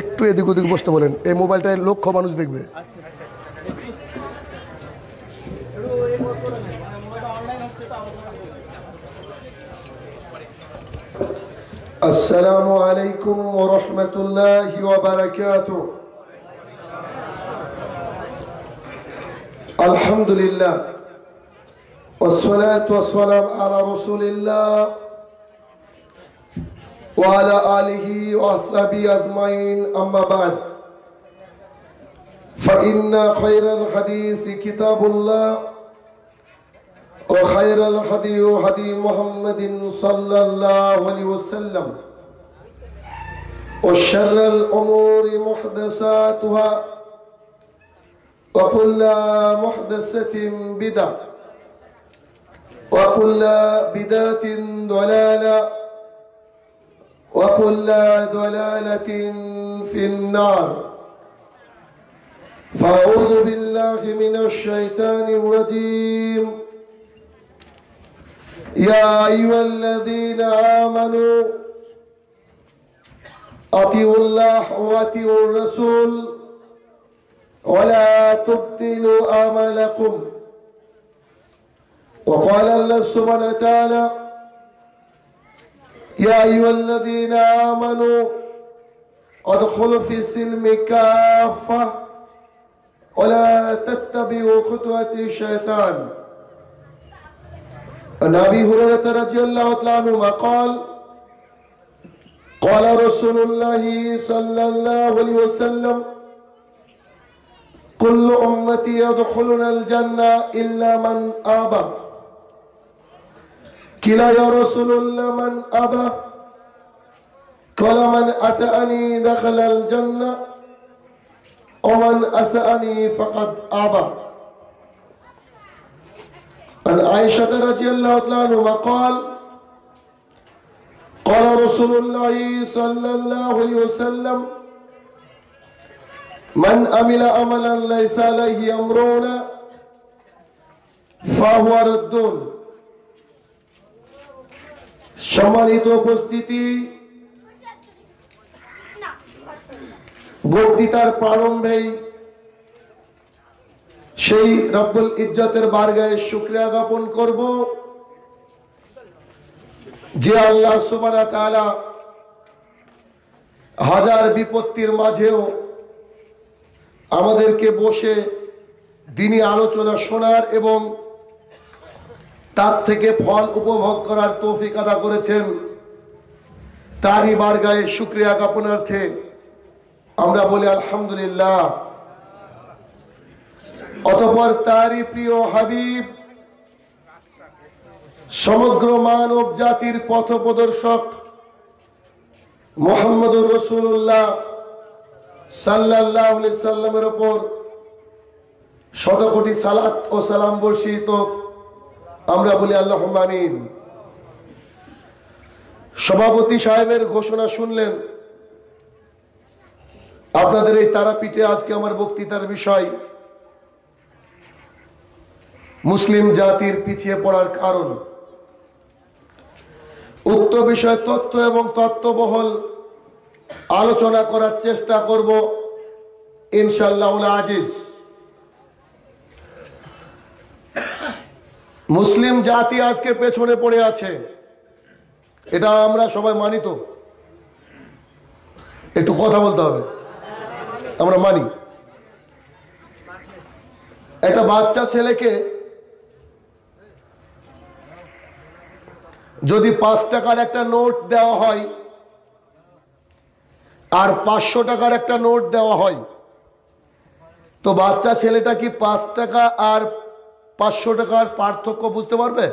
একটু এদিক ওদিক বসতে বলেন এই মোবাইলটায় লক্ষ মানুষ দেখবে আসসালামু আলাইকুম ওরহমতুল্লাহ বারাকাতুহ الحمد لله والصلاة والسلام على رسول الله وعلى آله وصحبه أجمعين أما بعد فإن خير الحديث كتاب الله وخير الحديث هدي محمد صلى الله عليه وسلم وشر الأمور محدثاتها وكل محدثة بدعة وكل بدعة ضلالة وكل ضلالة في النار فأعوذ بالله من الشيطان الرجيم يا أيها الذين آمنوا أطيعوا الله وأطيعوا الرسول ولا تبطلوا أعمالكم وقال الله سبحانه وتعالى يا أيها الذين آمنوا ادخلوا في السلم كافة ولا تتبعوا خطوات الشيطان النبي هريرة رضي الله تعالى عنه قال قال رسول الله صلى الله عليه وسلم كل أمتي يدخلون الجنة إلا من أبى كلا يا رسول الله من أبى قال من أتاني دخل الجنة ومن أسأني فقد أبى عن عائشة رضي الله تعالى عنها قال قال رسول الله صلى الله عليه وسلم من عمل عملا ليس عليه امرنا فهو رد সম্মানিত উপস্থিতি বক্তৃতার প্রারম্ভেই সেই রব্বুল ইজ্জতের বার্গায় শুক্রিয়া জ্ঞাপন করব যে আল্লাহ সুবানা তালা হাজার বিপত্তির মাঝেও আমাদেরকে বসে দিনী আলোচনা শোনার এবং তার থেকে ফল উপভোগ করার তৌফিক আদা করেছেন তারই গায়ে শুক্রিয়া জ্ঞাপনার্থে আমরা বলি আলহামদুলিল্লাহ অতপর তারই প্রিয় হাবিব সমগ্র মানব জাতির পথ প্রদর্শক মোহাম্মদুর রসুল্লাহ সাল্লাহ সাল্লামের ওপর শত কোটি সালাত ও সালাম বর্ষিত আমরা বলি আল্লাহ সভাপতি সাহেবের ঘোষণা শুনলেন আপনাদের এই তারাপীঠে আজকে আমার বক্তৃতার বিষয় মুসলিম জাতির পিছিয়ে পড়ার কারণ উক্ত বিষয়ে তত্ত্ব এবং তত্ত্ববহল আলোচনা করার চেষ্টা করব ইনশাল্লাহ আজিজ মুসলিম জাতি আজকে পেছনে পড়ে আছে এটা আমরা সবাই মানি তো একটু কথা বলতে হবে আমরা মানি একটা বাচ্চা ছেলেকে যদি পাঁচ টাকার একটা নোট দেওয়া হয় আর পাঁচশো টাকার একটা নোট দেওয়া হয় তো বাচ্চা ছেলেটা কি পাঁচ টাকা আর পাঁচশো টাকার পার্থক্য বুঝতে পারবে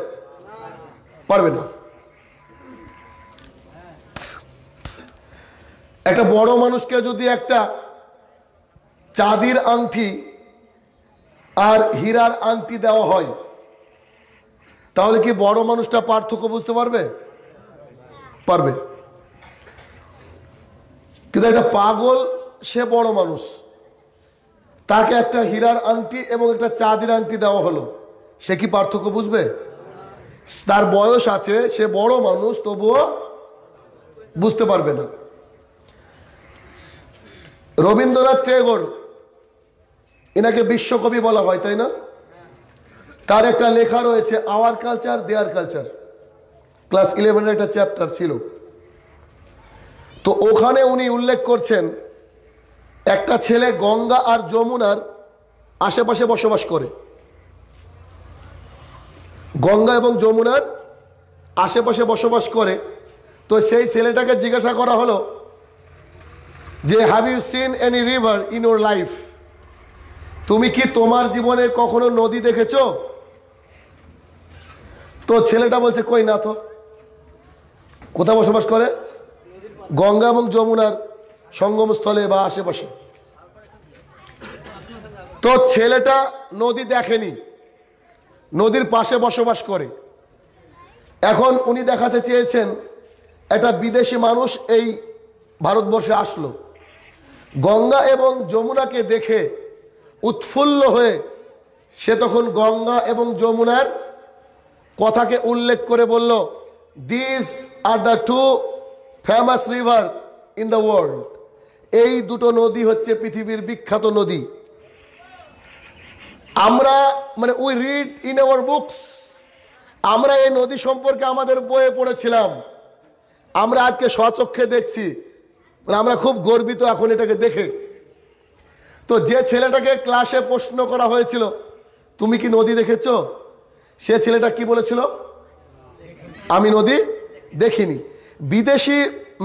পারবে না একটা বড় মানুষকে যদি একটা চাঁদির আংটি আর হীরার আংটি দেওয়া হয় তাহলে কি বড় মানুষটা পার্থক্য বুঝতে পারবে পারবে কিন্তু একটা পাগল সে বড় মানুষ তাকে একটা হীরার আংটি এবং একটা চাঁদির আংটি দেওয়া হলো সে কি পার্থক্য বুঝবে তার বয়স আছে সে বড় মানুষ তবুও বুঝতে পারবে না রবীন্দ্রনাথ টেগর এনাকে বিশ্বকবি বলা হয় তাই না তার একটা লেখা রয়েছে our culture their culture class ইলেভেনের একটা চ্যাপ্টার ছিল তো ওখানে উনি উল্লেখ করছেন একটা ছেলে গঙ্গা আর যমুনার আশেপাশে বসবাস করে গঙ্গা এবং যমুনার আশেপাশে বসবাস করে তো সেই ছেলেটাকে জিজ্ঞাসা করা হলো যে have you seen any river in your life তুমি কি তোমার জীবনে কখনো নদী দেখেছ তো ছেলেটা বলছে কই না তো কোথায় বসবাস করে গঙ্গা এবং যমুনার সঙ্গমস্থলে বা আশেপাশে তো ছেলেটা নদী দেখেনি নদীর পাশে বসবাস করে এখন উনি দেখাতে চেয়েছেন একটা বিদেশি মানুষ এই ভারতবর্ষে আসলো গঙ্গা এবং যমুনাকে দেখে উৎফুল্ল হয়ে সে তখন গঙ্গা এবং যমুনার কথাকে উল্লেখ করে বলল this are the two famous river in the world এই দুটো নদী হচ্ছে পৃথিবীর বিখ্যাত নদী আমরা মানে we read in our books আমরা এই নদী সম্পর্কে আমাদের বইয়ে পড়েছিলাম আমরা আজকে স্বচক্ষে দেখছি মানে আমরা খুব গর্বিত এখন এটাকে দেখে তো যে ছেলেটাকে ক্লাসে প্রশ্ন করা হয়েছিল তুমি কি নদী দেখেছ সে ছেলেটা কি বলেছিল আমি নদী দেখিনি বিদেশি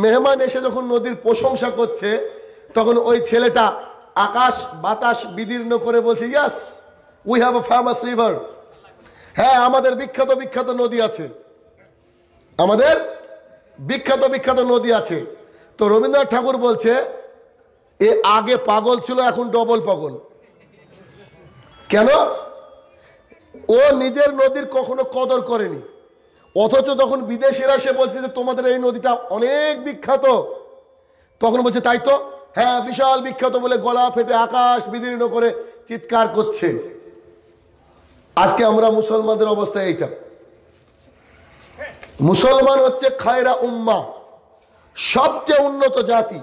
মেহমান এসে যখন নদীর প্রশংসা করছে তখন ওই ছেলেটা আকাশ বাতাস বিদীর্ণ করে বলছে yes we have a famous river হ্যাঁ আমাদের বিখ্যাত বিখ্যাত নদী আছে আমাদের বিখ্যাত বিখ্যাত নদী আছে তো রবীন্দ্রনাথ ঠাকুর বলছে এ আগে পাগল ছিল এখন ডবল পাগল কেন ও নিজের নদীর কখনো কদর করেনি অথচ যখন বিদেশিরা সে বলছে যে তোমাদের এই নদীটা অনেক বিখ্যাত তখন বলছে তাই তো হ্যাঁ বিশাল বিখ্যাত বলে গলা ফেটে আকাশ বিদীর্ণ করে চিৎকার করছে আজকে আমরা মুসলমানদের অবস্থা এইটা মুসলমান হচ্ছে খায়রা উম্মা সবচেয়ে উন্নত জাতি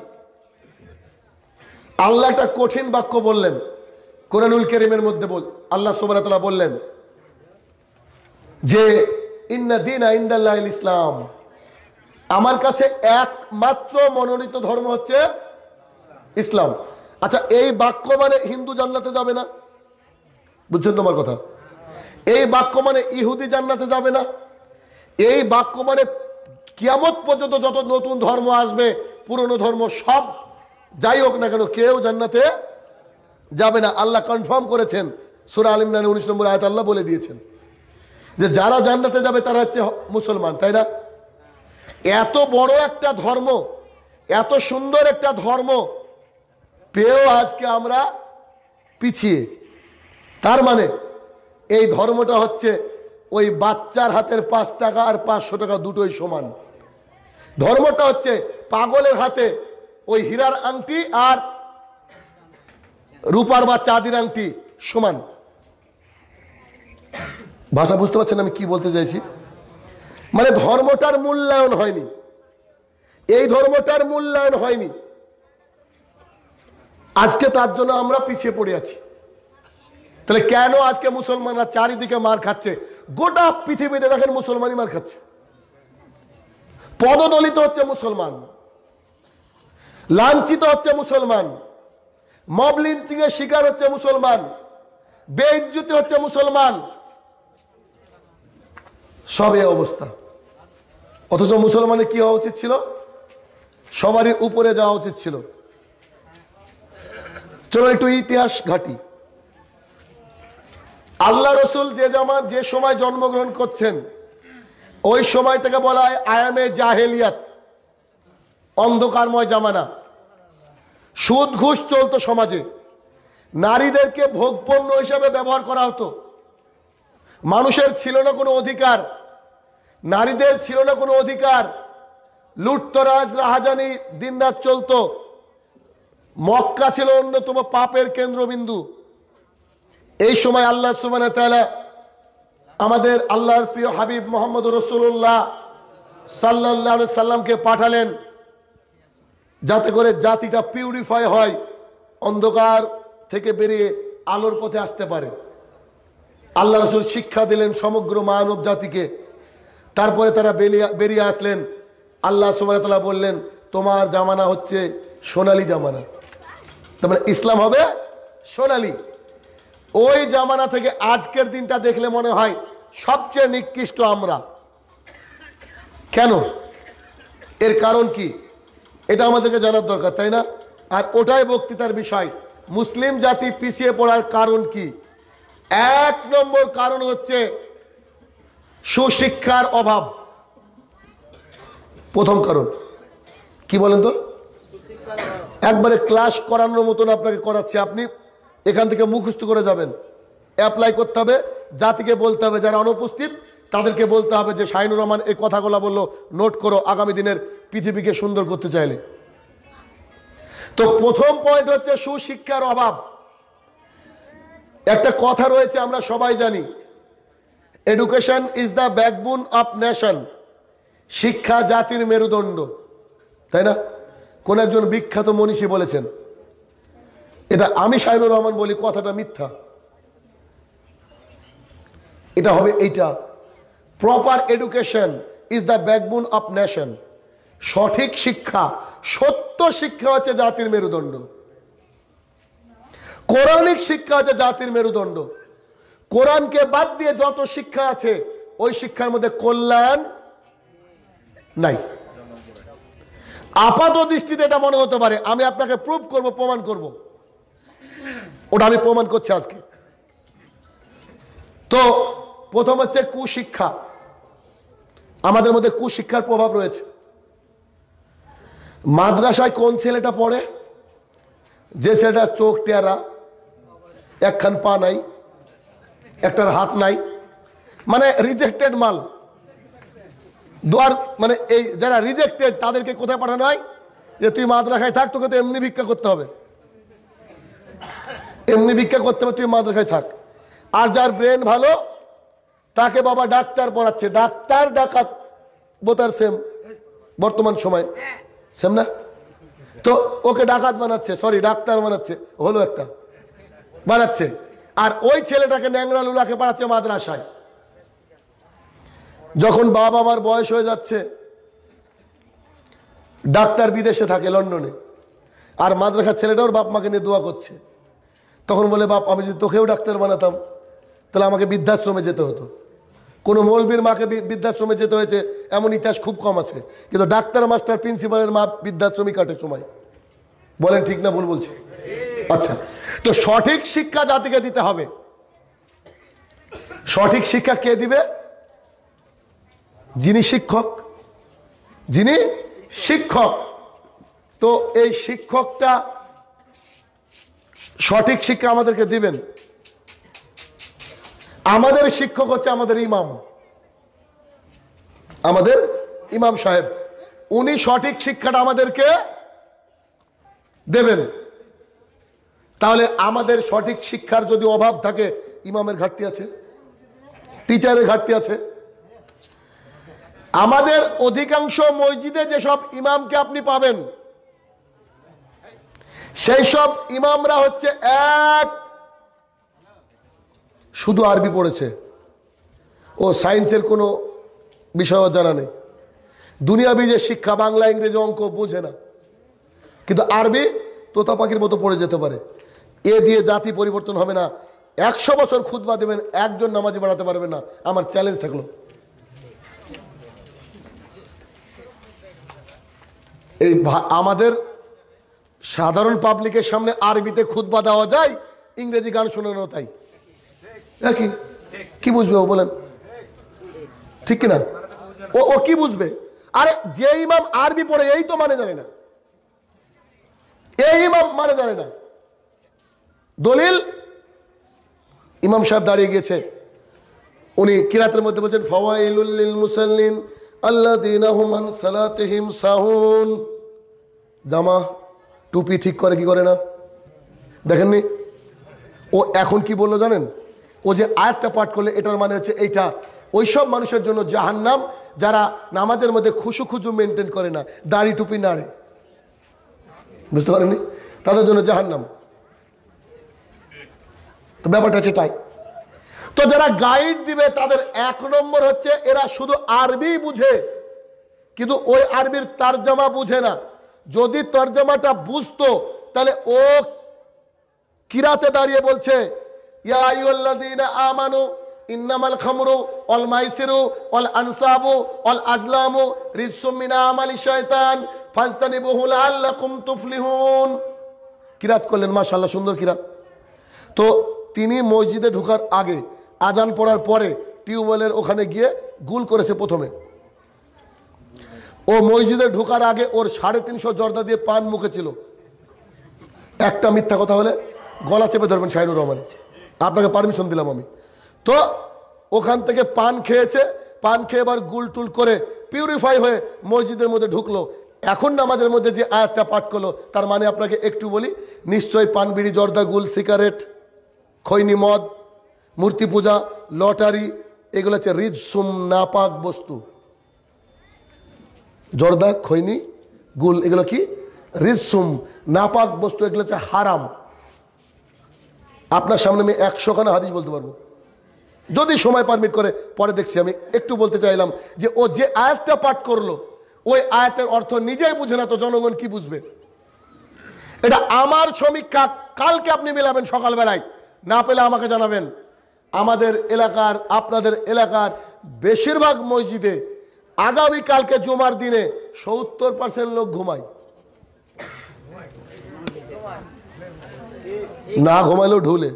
আল্লাহ একটা কঠিন বাক্য বললেন কোরআনুল কেরিমের মধ্যে বল আল্লাহ সোবরাতলা বললেন যে ইসলাম আমার কাছে একমাত্র মনোনীত ধর্ম হচ্ছে ইসলাম আচ্ছা এই বাক্য মানে হিন্দু জান্নাতে যাবে না বুঝছেন তোমার কথা এই বাক্য মানে ইহুদি জান্নাতে যাবে না এই বাক্য মানে কিয়ামত পর্যন্ত যত নতুন ধর্ম আসবে পুরনো ধর্ম সব যাই হোক না কেন কেউ জান্নাতে যাবে না আল্লাহ কনফার্ম করেছেন সুরা আলিম নানে উনিশ নম্বর আয়াত আল্লাহ বলে দিয়েছেন যে যারা জান্নাতে যাবে তারা হচ্ছে মুসলমান তাই না এত বড় একটা ধর্ম এত সুন্দর একটা ধর্ম পেয়েও আজকে আমরা পিছিয়ে তার মানে এই ধর্মটা হচ্ছে ওই বাচ্চার হাতের পাঁচ টাকা আর পাঁচশো টাকা দুটোই সমান ধর্মটা হচ্ছে পাগলের হাতে ওই হীরার আংটি আর রূপার বা চাঁদির আংটি সমান ভাষা বুঝতে পারছেন আমি কি বলতে চাইছি মানে ধর্মটার মূল্যায়ন হয়নি এই ধর্মটার মূল্যায়ন হয়নি আজকে তার জন্য আমরা পিছিয়ে পড়ে আছি তাহলে কেন আজকে মুসলমানরা চারিদিকে মার খাচ্ছে গোটা পৃথিবীতে দেখেন মুসলমানই মার খাচ্ছে পদদলিত হচ্ছে মুসলমান লাঞ্ছিত হচ্ছে মুসলমান মব এর শিকার হচ্ছে মুসলমান বেইজ্জুতি হচ্ছে মুসলমান সব এ অবস্থা অথচ মুসলমানের কি হওয়া উচিত ছিল সবারই উপরে যাওয়া উচিত ছিল চলো একটু ইতিহাস ঘাটি আল্লাহ রসুল যে জামান যে সময় জন্মগ্রহণ করছেন ওই সময়টাকে বলা হয় আয়ামে জাহেলিয়াত অন্ধকারময় জামানা সুদ ঘুষ চলতো সমাজে নারীদেরকে ভোগপণ্য হিসাবে ব্যবহার করা হতো মানুষের ছিল না কোনো অধিকার নারীদের ছিল না কোনো অধিকার লুটতরাজ রাহাজানি দিনরাত চলত মক্কা ছিল অন্যতম পাপের কেন্দ্রবিন্দু এই সময় আল্লাহ সুবানে আমাদের আল্লাহর প্রিয় হাবিব মোহাম্মদ রসুল্লাহ সাল্লাহ সাল্লামকে পাঠালেন যাতে করে জাতিটা পিউরিফাই হয় অন্ধকার থেকে বেরিয়ে আলোর পথে আসতে পারে আল্লাহ রসুল শিক্ষা দিলেন সমগ্র মানব জাতিকে তারপরে তারা বেরিয়ে আসলেন আল্লাহ সুমানতলা বললেন তোমার জামানা হচ্ছে সোনালি জামানা তারপরে মানে ইসলাম হবে সোনালি ওই জামানা থেকে আজকের দিনটা দেখলে মনে হয় সবচেয়ে নিকৃষ্ট আমরা কেন এর কারণ কি এটা আমাদেরকে জানার দরকার তাই না আর ওটাই বক্তৃতার বিষয় মুসলিম জাতি পিছিয়ে পড়ার কারণ কি এক নম্বর কারণ হচ্ছে সুশিক্ষার অভাব প্রথম কারণ কি বলেন তো একবারে ক্লাস করানোর মতন আপনাকে করাচ্ছে আপনি এখান থেকে মুখস্থ করে যাবেন অ্যাপ্লাই করতে হবে জাতিকে বলতে হবে যারা অনুপস্থিত তাদেরকে বলতে হবে যে শাহিনুর রহমান এই কথাগুলো বললো নোট করো আগামী দিনের পৃথিবীকে সুন্দর করতে চাইলে তো প্রথম পয়েন্ট হচ্ছে সুশিক্ষার অভাব একটা কথা রয়েছে আমরা সবাই জানি education is the backbone of nation শিক্ষা জাতির মেরুদণ্ড তাই না কোন একজন বিখ্যাত মনীষী বলেছেন এটা আমি শাহিনুর রহমান বলি কথাটা মিথ্যা এটা হবে এইটা proper education is the backbone of nation সঠিক শিক্ষা সত্য শিক্ষা হচ্ছে জাতির মেরুদণ্ড কোরআনিক শিক্ষা আছে জাতির মেরুদণ্ড কোরআনকে বাদ দিয়ে যত শিক্ষা আছে ওই শিক্ষার মধ্যে কল্যাণ নাই আপাত দৃষ্টিতে এটা মনে হতে পারে আমি আপনাকে প্রুভ করব প্রমাণ করব ওটা আমি প্রমাণ করছি আজকে তো প্রথম হচ্ছে কুশিক্ষা আমাদের মধ্যে কুশিক্ষার প্রভাব রয়েছে মাদ্রাসায় কোন ছেলেটা পড়ে যে ছেলেটা চোখ টেরা একখান পা নাই একটার হাত নাই মানে রিজেক্টেড মাল দুয়ার মানে এই যারা রিজেক্টেড তাদেরকে কোথায় পাঠানো হয় যে তুই মাদ্রাখায় থাক তোকে তো এমনি ভিক্ষা করতে হবে এমনি ভিক্ষা করতে হবে তুই মাদ্রাখায় থাক আর যার ব্রেন ভালো তাকে বাবা ডাক্তার পড়াচ্ছে ডাক্তার ডাকাত বোতার সেম বর্তমান সময় সেম হ্যাঁ। না তো ওকে ডাকাত বানাচ্ছে সরি ডাক্তার বানাচ্ছে হলো একটা বানাচ্ছে আর ওই ছেলেটাকে ন্যাংরা লুলাকে পাঠাচ্ছে মাদ্রাসায় যখন বাবা বাবার বয়স হয়ে যাচ্ছে ডাক্তার বিদেশে থাকে লন্ডনে আর মাদ্রাসার ছেলেটা ওর বাপ মাকে নিয়ে দোয়া করছে তখন বলে বাপ আমি যদি তোকেও ডাক্তার বানাতাম তাহলে আমাকে বৃদ্ধাশ্রমে যেতে হতো কোনো মৌলবীর মাকে বৃদ্ধাশ্রমে যেতে হয়েছে এমন ইতিহাস খুব কম আছে কিন্তু ডাক্তার মাস্টার প্রিন্সিপালের মা বৃদ্ধাশ্রমই কাটে সময় বলেন ঠিক না ভুল বলছে আচ্ছা তো সঠিক শিক্ষা জাতিকে দিতে হবে সঠিক শিক্ষা কে দিবে যিনি শিক্ষক যিনি শিক্ষক তো এই শিক্ষকটা সঠিক শিক্ষা আমাদেরকে দিবেন আমাদের শিক্ষক হচ্ছে আমাদের ইমাম আমাদের ইমাম সাহেব উনি সঠিক শিক্ষাটা আমাদেরকে দেবেন তাহলে আমাদের সঠিক শিক্ষার যদি অভাব থাকে ইমামের ঘাটতি আছে টিচারের ঘাটতি আছে আমাদের অধিকাংশ মসজিদে যেসব ইমামকে আপনি পাবেন সেই সব ইমামরা হচ্ছে এক শুধু আরবি পড়েছে ও সায়েন্সের কোনো বিষয়ও জানা নেই দুনিয়াবি যে শিক্ষা বাংলা ইংরেজি অঙ্ক বোঝে না কিন্তু আরবি তোতা পাখির মতো পড়ে যেতে পারে এ দিয়ে জাতি পরিবর্তন হবে না একশো বছর খুদবা দেবেন একজন নামাজি বাড়াতে পারবেন না আমার চ্যালেঞ্জ থাকলো এই আমাদের সাধারণ পাবলিকের সামনে আরবিতে খুদবা দেওয়া যায় ইংরেজি গান শোনানো তাই কি কি বুঝবে ও বলেন ঠিক কিনা ও ও কি বুঝবে আরে যে ইমাম আরবি পড়ে এই তো মানে জানে না এই ইমাম মানে জানে না দলিল ইমাম সাহেব দাঁড়িয়ে গেছে উনি কিরাতের মধ্যে বলছেন ফওয়াইলুল মুসাল্লিন আল্লাহ দিনাহমান সাহুন জামা টুপি ঠিক করে কি করে না দেখেননি ও এখন কি বললো জানেন ও যে আয়াতটা পাঠ করলে এটার মানে হচ্ছে এইটা ওইসব মানুষের জন্য জাহান্নাম যারা নামাজের মধ্যে খুশু খুজু মেনটেন করে না দাড়ি টুপি নাড়ে বুঝতে পারেনি তাদের জন্য জাহান্নাম তো ব্যাপারটা হচ্ছে তাই তো যারা গাইড দিবে তাদের এক নম্বর হচ্ছে এরা শুধু আরবি বুঝে কিন্তু ওই আরবির তরজমা বুঝে না যদি তরজমাটা বুঝতো তাহলে ও কিরাতে দাঁড়িয়ে বলছে আমানু ইন্নামাল খামরু অল মাইসিরু অল আনসাবু অল আজলামু রিসুমিনা আমালি শয়তান ফাজতানি বহুল আল্লাহ কুম তুফলিহুন কিরাত করলেন মাশাল্লাহ সুন্দর কিরাত তো তিনি মসজিদে ঢোকার আগে আজান পড়ার পরে টিউবওয়েলের ওখানে গিয়ে গুল করেছে প্রথমে ও মসজিদে ঢোকার আগে ওর সাড়ে তিনশো জর্দা দিয়ে পান মুখে ছিল একটা মিথ্যা কথা হলে গলা চেপে ধরবেন শাহিনুর রহমান আপনাকে পারমিশন দিলাম আমি তো ওখান থেকে পান খেয়েছে পান খেয়ে এবার গুল টুল করে পিউরিফাই হয়ে মসজিদের মধ্যে ঢুকলো এখন নামাজের মধ্যে যে আয়াতটা পাঠ করলো তার মানে আপনাকে একটু বলি নিশ্চয়ই পান বিড়ি জর্দা গুল সিগারেট খৈনি মদ মূর্তি পূজা লটারি এগুলো হচ্ছে রিজসুম নাপাক বস্তু জর্দা খৈনি গুল এগুলো কি রিজসুম নাপাক বস্তু এগুলো হচ্ছে হারাম আপনার সামনে আমি একশো খানা হাদিস বলতে পারবো যদি সময় পারমিট করে পরে দেখছি আমি একটু বলতে চাইলাম যে ও যে আয়াতটা পাঠ করলো ওই আয়াতের অর্থ নিজেই বুঝে না তো জনগণ কি বুঝবে এটা আমার শ্রমিক কালকে আপনি মেলাবেন সকালবেলায় না পেলে আমাকে জানাবেন আমাদের এলাকার আপনাদের এলাকার বেশিরভাগ মসজিদে আগামীকালকে জুমার দিনে সত্তর পার্সেন্ট লোক ঘুমায় না ঘুমাইলেও ঢুলে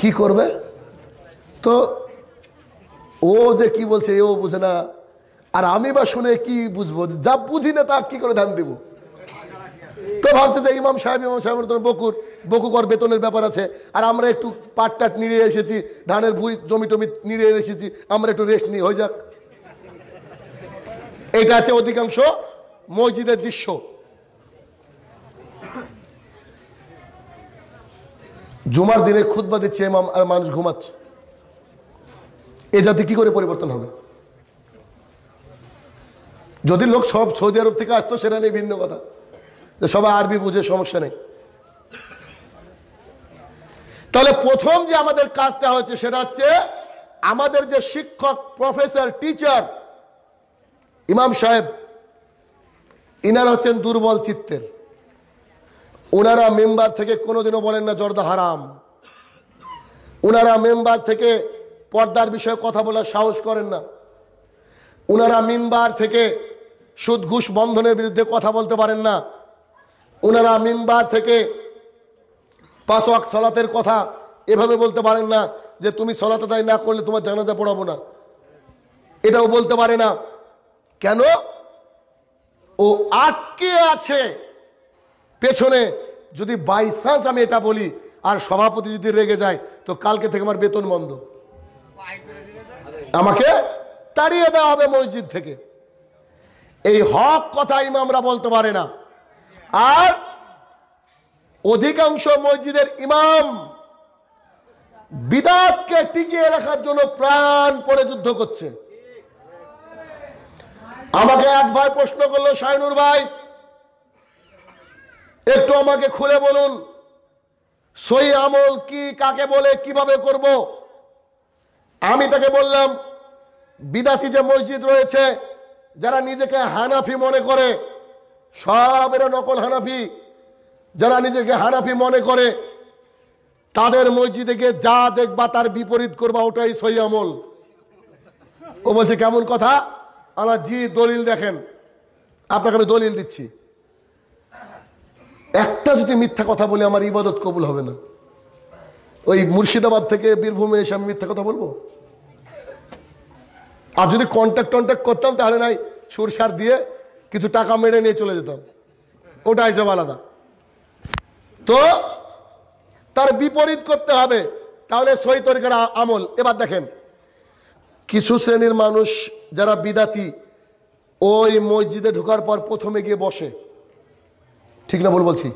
কি করবে তো ও যে কি বলছে এও বুঝে না আর আমি বা শুনে কি বুঝবো যা বুঝি না তা কি করে ধ্যান দিব ভাবছে যে ইমাম সাহেব ইমাম সাহেবের মতন বকুর বকুকর বেতনের ব্যাপার আছে আর আমরা একটু পাট টাট নিড়ে এসেছি ধানের ভুঁই জমি টমি নিড়ে এসেছি আমরা একটু রেস্ট নিই হয়ে যাক এটা আছে অধিকাংশ মসজিদের দৃশ্য জুমার দিনে খুদবা দিচ্ছে ইমাম আর মানুষ ঘুমাচ্ছে এ জাতি কি করে পরিবর্তন হবে যদি লোক সব সৌদি আরব থেকে আসতো সেটা নিয়ে ভিন্ন কথা যে সবাই আরবি বুঝে সমস্যা নেই তাহলে প্রথম যে আমাদের কাজটা হচ্ছে সেটা হচ্ছে আমাদের যে শিক্ষক প্রফেসর টিচার ইমাম সাহেব ইনারা হচ্ছেন দুর্বল চিত্তের ওনারা মেম্বার থেকে কোনোদিনও বলেন না জর্দা হারাম ওনারা মেম্বার থেকে পর্দার বিষয়ে কথা বলার সাহস করেন না ওনারা মেম্বার থেকে সুদ ঘুষ বন্ধনের বিরুদ্ধে কথা বলতে পারেন না ওনারা মেম্বার থেকে পাঁচ ওয়াক সলাতের কথা এভাবে বলতে পারেন না যে তুমি সলাতে আদায় না করলে তোমার জানাজা পড়াবো না এটাও বলতে পারে না কেন ও আটকে আছে পেছনে যদি বাই চান্স আমি এটা বলি আর সভাপতি যদি রেগে যায় তো কালকে থেকে আমার বেতন বন্ধ আমাকে তাড়িয়ে দেওয়া হবে মসজিদ থেকে এই হক কথা ইমামরা বলতে পারে না আর অধিকাংশ মসজিদের ইমাম বিদাতকে টিকিয়ে রাখার জন্য প্রাণ পরে যুদ্ধ করছে আমাকে এক ভাই প্রশ্ন করলো শাহিনুর ভাই একটু আমাকে খুলে বলুন সই আমল কি কাকে বলে কিভাবে করব আমি তাকে বললাম বিদাতি যে মসজিদ রয়েছে যারা নিজেকে হানাফি মনে করে সব এরা নকল হানাফি যারা নিজেকে হানাফি মনে করে তাদের মসজিদে গিয়ে যা দেখবা তার বিপরীত করবা ওটাই সই আমল ও বলছে কেমন কথা আমার জি দলিল দেখেন আপনাকে আমি দলিল দিচ্ছি একটা যদি মিথ্যা কথা বলে আমার ইবাদত কবুল হবে না ওই মুর্শিদাবাদ থেকে বীরভূমে এসে আমি মিথ্যা কথা বলবো আর যদি কন্ট্যাক্ট টন্ট্যাক্ট করতাম তাহলে নাই সুরসার দিয়ে কিছু টাকা মেরে নিয়ে চলে যেতাম ওটা হিসাব আলাদা তো তার বিপরীত করতে হবে তাহলে সই তরিকার আমল এবার দেখেন কিছু শ্রেণীর মানুষ যারা বিদাতি ওই মসজিদে ঢুকার পর প্রথমে গিয়ে বসে ঠিক না বল বলছি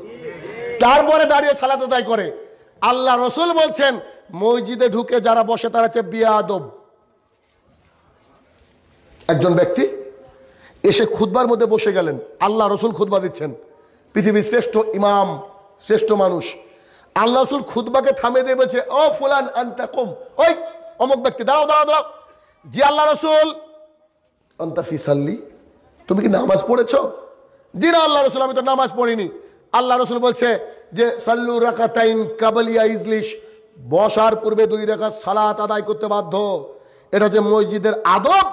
তারপরে দাঁড়িয়ে সালাত দায় করে আল্লাহ রসুল বলছেন মসজিদে ঢুকে যারা বসে তারা হচ্ছে আদব একজন ব্যক্তি এসে খুদবার মধ্যে বসে গেলেন আল্লাহ রসুল খুদবা দিচ্ছেন পৃথিবীর শ্রেষ্ঠ ইমাম শ্রেষ্ঠ মানুষ আল্লাহ রসুল খুদবাকে থামে দিয়ে বলছে ও ফুলান আন্তা কম ওই অমুক ব্যক্তি দাও দাও দাও জি আল্লাহ রসুল আন্তা ফিসাল্লি তুমি কি নামাজ পড়েছ জি না আল্লাহ রসুল আমি তো নামাজ পড়িনি আল্লাহ রসুল বলছে যে সাল্লু রাখা তাইম কাবালিয়া ইজলিশ বসার পূর্বে দুই রেখা সালাত আদায় করতে বাধ্য এটা যে মসজিদের আদব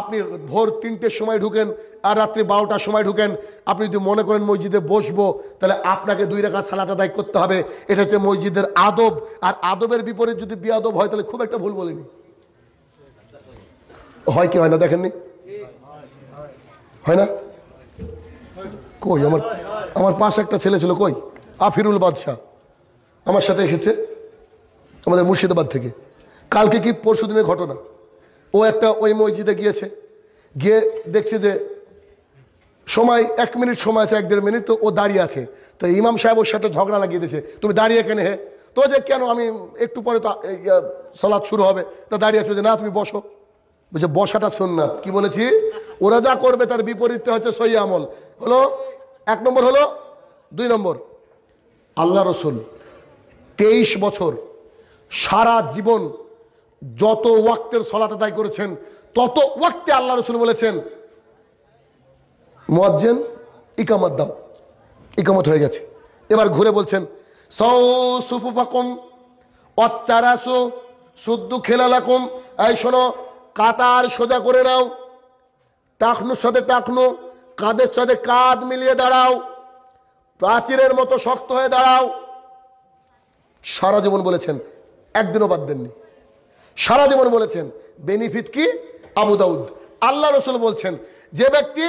আপনি ভোর তিনটের সময় ঢুকেন আর রাত্রি বারোটার সময় ঢুকেন আপনি যদি মনে করেন মসজিদে বসবো তাহলে আপনাকে দুই রেখা সালাত আদায় করতে হবে এটা হচ্ছে মসজিদের আদব আর আদবের বিপরীত যদি বিয়াদব হয় তাহলে খুব একটা ভুল বলিনি হয় কি হয় না দেখেননি হয় না কই আমার আমার পাশে একটা ছেলে ছিল কই আফিরুল বাদশাহ আমার সাথে এসেছে আমাদের মুর্শিদাবাদ থেকে কালকে কি পরশু দিনের ঘটনা ও একটা ওই মসজিদে গিয়েছে গিয়ে দেখছে যে সময় এক মিনিট সময় আছে এক দেড় মিনিট তো ও দাঁড়িয়ে আছে তো ইমাম সাহেব ওর সাথে ঝগড়া লাগিয়ে দিয়েছে তুমি দাঁড়িয়ে কেন হে তো যে কেন আমি একটু পরে তো সলাদ শুরু হবে তা দাঁড়িয়ে আছে যে না তুমি বসো বলছে বসাটা সোননাথ কি বলেছি ওরা যা করবে তার বিপরীতটা হচ্ছে সই আমল হলো এক নম্বর হলো দুই নম্বর আল্লাহ রসুল তেইশ বছর সারা জীবন যত ওয়াক্তের সলাত আদায় করেছেন তত ওয়াক্তে আল্লাহ রসুল বলেছেন মোয়াজ্জেন ইকামত দাও ইকামত হয়ে গেছে এবার ঘুরে বলছেন সুফুফাকুম অত্যারাসু সুদ্দু খেলালাকুম এই শোনো কাতার সোজা করে নাও টাকনুর সাথে টাকনু কাঁধের সাথে কাঁধ মিলিয়ে দাঁড়াও প্রাচীরের মতো শক্ত হয়ে দাঁড়াও সারা জীবন বলেছেন একদিনও বাদ দেননি সারা জীবন বলেছেন বেনিফিট কি আবু দাউদ আল্লাহ রসুল বলছেন যে ব্যক্তি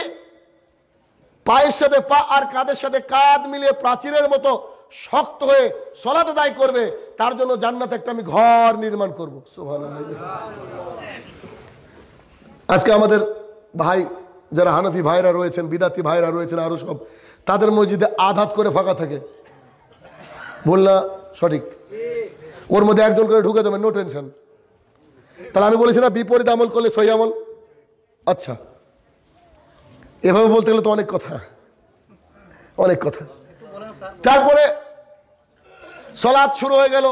পায়ের সাথে পা আর কাদের সাথে কাঁধ মিলিয়ে প্রাচীরের মতো শক্ত হয়ে সলাতে দায় করবে তার জন্য জান্নাতে একটা আমি ঘর নির্মাণ করব সুভান আজকে আমাদের ভাই যারা হানফি ভাইরা রয়েছেন বিদাতি ভাইরা রয়েছেন আরও সব তাদের মসজিদে আধাত করে ফাঁকা থাকে বললা সঠিক ওর মধ্যে একজন করে ঢুকে যাবে নো টেনশন তাহলে আমি বলেছি না বিপরীত আমল করলে সহি আমল আচ্ছা এভাবে বলতে গেলে তো অনেক কথা অনেক কথা তারপরে সলাদ শুরু হয়ে গেল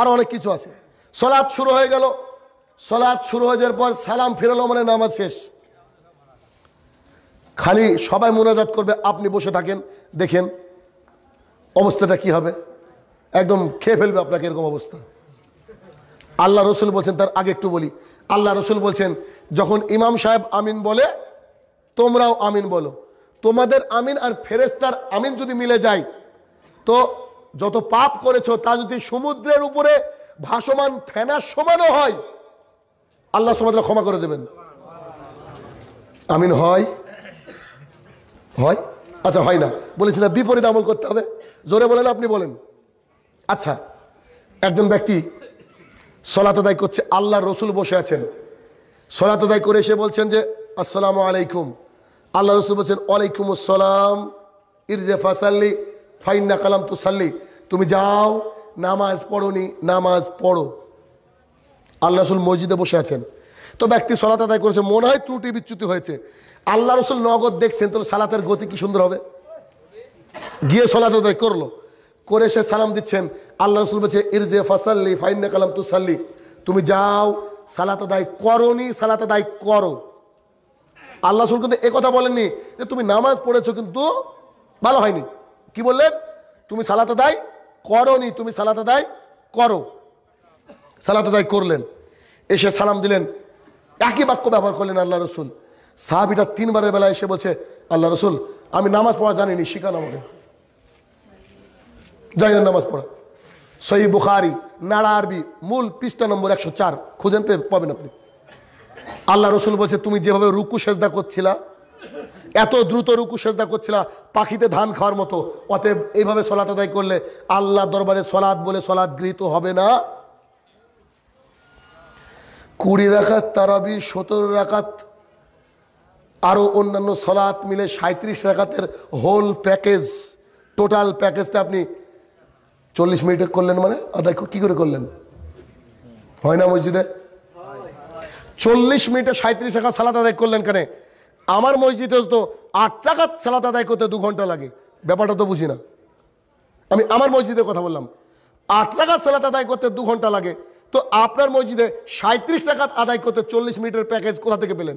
আর অনেক কিছু আছে সলাদ শুরু হয়ে গেল সলাদ শুরু হয়ে যাওয়ার পর সালাম ফিরালো মানে নামাজ শেষ খালি সবাই মোনাজাত করবে আপনি বসে থাকেন দেখেন অবস্থাটা কি হবে একদম খেয়ে ফেলবে আপনাকে এরকম অবস্থা আল্লাহ রসুল বলছেন তার আগে একটু বলি আল্লাহ রসুল বলছেন যখন ইমাম সাহেব আমিন বলে তোমরাও আমিন বলো তোমাদের আমিন আর ফেরেস্তার আমিন যদি মিলে যায় তো যত পাপ করেছো তা যদি সমুদ্রের উপরে ভাসমান ফেনার সমানও হয় আল্লাহ সমাজরা ক্ষমা করে দেবেন আমিন হয় হয় আচ্ছা হয় না বলেছি না বিপরীত আমল করতে হবে জোরে বলেন আপনি বলেন আচ্ছা একজন ব্যক্তি সলাত আদায় করছে আল্লাহ রসুল বসে আছেন সলাত আদায় করে এসে বলছেন যে আসসালাম আলাইকুম আল্লাহ রসুল বলছেন ওয়ালাইকুম আসসালাম ইরজে ফাসাল্লি ফাইন্না কালাম তুসাল্লি তুমি যাও নামাজ পড়নি নামাজ পড়ো আল্লাহ রসুল মসজিদে বসে আছেন তো ব্যক্তি সলাত আদায় করেছে মনে হয় ত্রুটি বিচ্যুতি হয়েছে আল্লাহ রসুল নগদ দেখছেন তো সালাতের গতি কি সুন্দর হবে গিয়ে সলাত আদায় করলো করে সে সালাম দিচ্ছেন আল্লাহ রসুল বলছে ইরজে ফাসাল্লি ফাইনে কালাম তুসাল্লি তুমি যাও সালাত আদায় করি সালাত আদায় করো আল্লাহ রসুল কিন্তু কথা বলেননি যে তুমি নামাজ পড়েছো কিন্তু ভালো হয়নি কি বললেন তুমি সালাত আদায় করি তুমি সালাত আদায় করো সালাত আদায় করলেন এসে সালাম দিলেন একই বাক্য ব্যবহার করলেন আল্লাহ রসুল সাহাবিটা তিনবারের বেলা এসে বলছে আল্লাহ রসুল আমি নামাজ পড়া জানিনি শিখান আমাকে জয়নের নামাজ পড়া সহি বুখারি নাড়া আরবি মূল পৃষ্ঠা নম্বর একশো চার খুঁজেন পাবেন আপনি আল্লাহ রসুল বলছে তুমি যেভাবে রুকু সেজদা করছিলা এত দ্রুত রুকু সেজদা করছিলা পাখিতে ধান খাওয়ার মতো অতএব এইভাবে সলাত আদায় করলে আল্লাহ দরবারে সলাদ বলে সলাদ গৃহীত হবে না কুড়ি রাখাত তারাবি সতেরো রাখাত আরও অন্যান্য সলাৎ মিলে সাঁত্রিশ রাখাতের হোল প্যাকেজ টোটাল প্যাকেজটা আপনি চল্লিশ মিনিটে করলেন মানে আদায় কি করে করলেন হয় না মসজিদে চল্লিশ মিনিটে সাঁত্রিশ টাকা সালাত আদায় করলেন কেন আমার মসজিদে তো আট টাকা সালাত আদায় করতে দু ঘন্টা লাগে ব্যাপারটা তো বুঝি না আমি আমার মসজিদে কথা বললাম আট টাকা সালাত আদায় করতে দু ঘন্টা লাগে তো আপনার মসজিদে সাঁত্রিশ টাকা আদায় করতে চল্লিশ মিনিটের প্যাকেজ কোথা থেকে পেলেন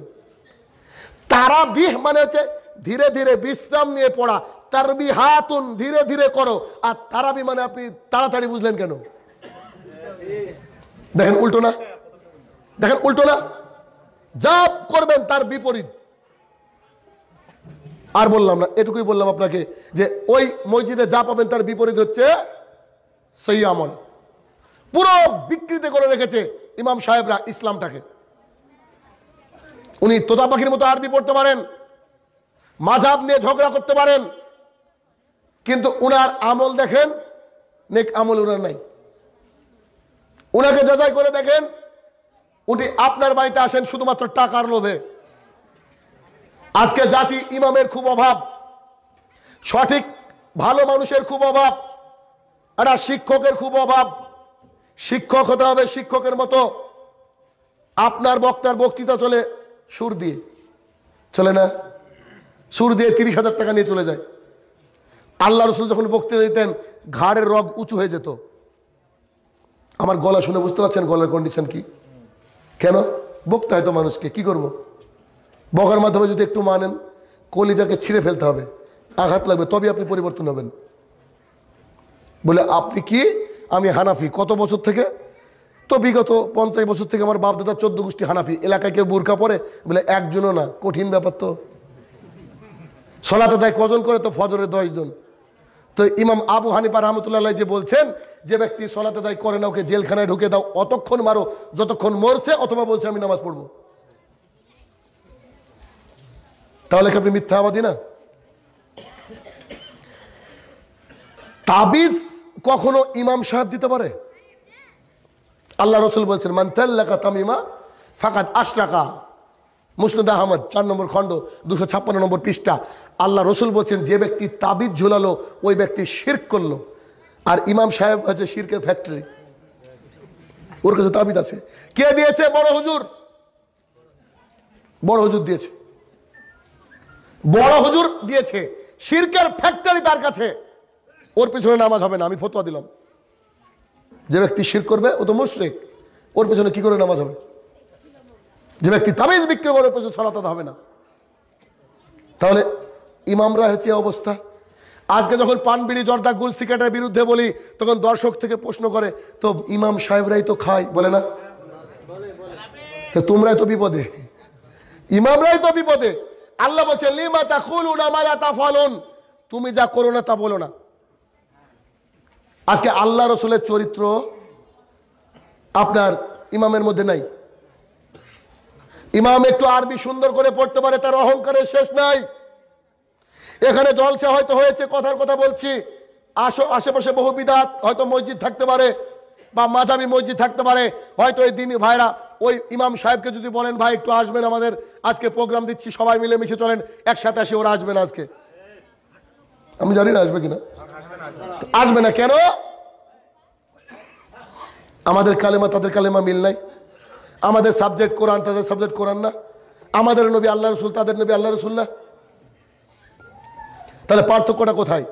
তারা বিহ মানে হচ্ছে ধীরে ধীরে বিশ্রাম নিয়ে পড়া তারবি হাতুন ধীরে ধীরে করো আর তারাবি মানে আপনি তাড়াতাড়ি বুঝলেন কেন দেখেন উল্টো না দেখেন উল্টো না যা করবেন তার বিপরীত আর বললাম না এটুকুই বললাম আপনাকে যে ওই মসজিদে যা পাবেন তার বিপরীত হচ্ছে সই আমল পুরো বিকৃতি করে রেখেছে ইমাম সাহেবরা ইসলামটাকে উনি তোতা পাখির মতো আরবি পড়তে পারেন মাঝাব নিয়ে ঝগড়া করতে পারেন কিন্তু উনার আমল দেখেন নেক আমল উনার নাই উনাকে যাচাই করে দেখেন উনি আপনার বাড়িতে আসেন শুধুমাত্র টাকার লোভে আজকে জাতি ইমামের খুব অভাব সঠিক ভালো মানুষের খুব অভাব একটা শিক্ষকের খুব অভাব শিক্ষক হতে হবে শিক্ষকের মতো আপনার বক্তার বক্তৃতা চলে সুর দিয়ে চলে না সুর দিয়ে তিরিশ হাজার টাকা নিয়ে চলে যায় আল্লাহ রসুল যখন বক্তৃতা দিতেন ঘাড়ের রগ উঁচু হয়ে যেত আমার গলা শুনে বুঝতে পারছেন গলার কন্ডিশন কি কেন বকতে হয়তো মানুষকে কি করব। বকার মাধ্যমে যদি একটু মানেন কলিজাকে ছিঁড়ে ফেলতে হবে আঘাত লাগবে তবে আপনি পরিবর্তন হবেন বলে আপনি কি আমি হানাফি কত বছর থেকে তো বিগত পঞ্চাশ বছর থেকে আমার বাপ দাদা চোদ্দ গোষ্ঠী হানাফি এলাকায় কেউ বোরখা পরে বলে একজনও না কঠিন ব্যাপার তো সলাতে দেয় কজন করে তো ফজরে দশজন তো ইমাম আবু হানিপা রহমতুল্লাহ যে বলছেন যে ব্যক্তি সলাতে দায় করে না ওকে জেলখানায় ঢুকে দাও অতক্ষণ মারো যতক্ষণ মরছে অথবা বলছে আমি নামাজ পড়বো তাহলে কি আপনি মিথ্যাবাদী না তাবিজ কখনো ইমাম সাহেব দিতে পারে আল্লাহ রসুল বলছেন মান্তাল্লাকা তামিমা ফাকাত টাকা মুসনুদ আহমদ চার নম্বর খণ্ড দুশো ছাপ্পান্ন নম্বর পৃষ্ঠা আল্লাহ রসুল বলছেন যে ব্যক্তি তাবিজ ঝুলালো ওই ব্যক্তি শির করলো আর ইমাম সাহেব হচ্ছে শিরকের ফ্যাক্টরি ওর কাছে তাবিজ আছে কে দিয়েছে বড় হুজুর বড় হুজুর দিয়েছে বড় হুজুর দিয়েছে শিরকের ফ্যাক্টরি তার কাছে ওর পিছনে নামাজ হবে না আমি ফতোয়া দিলাম যে ব্যক্তি শির করবে ও তো মুশ্রিক ওর পিছনে কি করে নামাজ হবে যে ব্যক্তি তামিজ বিক্রি করে পশু সলাতত হবে না তাহলে ইমামরা হচ্ছে অবস্থা আজকে যখন পানবিড়ি জর্দা গুল সিকেটের বিরুদ্ধে বলি তখন দর্শক থেকে প্রশ্ন করে তো ইমাম সাহেবরাই তো খায় বলে না তোমরাই তো বিপদে ইমামরাই তো বিপদে আল্লাহ বলছে লিমা তা খুলুন আমারা তা ফলন তুমি যা করো না তা বলো না আজকে আল্লাহ রসুলের চরিত্র আপনার ইমামের মধ্যে নাই ইমাম একটু আরবি সুন্দর করে পড়তে পারে তার অহংকারের শেষ নাই এখানে জলসা হয়তো হয়েছে কথার কথা বলছি আসো আশেপাশে বহু বিদাত হয়তো মসজিদ থাকতে পারে বা মাধাবী মসজিদ থাকতে পারে হয়তো এই দিনী ভাইরা ওই ইমাম সাহেবকে যদি বলেন ভাই একটু আসবেন আমাদের আজকে প্রোগ্রাম দিচ্ছি সবাই মিলে মিশে চলেন একসাথে আসে ওরা আসবেন আজকে আমি জানি না আসবে কিনা আসবে না কেন আমাদের কালেমা তাদের কালেমা মিল নাই আমাদের সাবজেক্ট কোরআন তাদের সাবজেক্ট কোরআন না আমাদের নবী আল্লাহ রসুল তাদের নবী আল্লাহ রসুল না তাহলে পার্থক্যটা কোথায়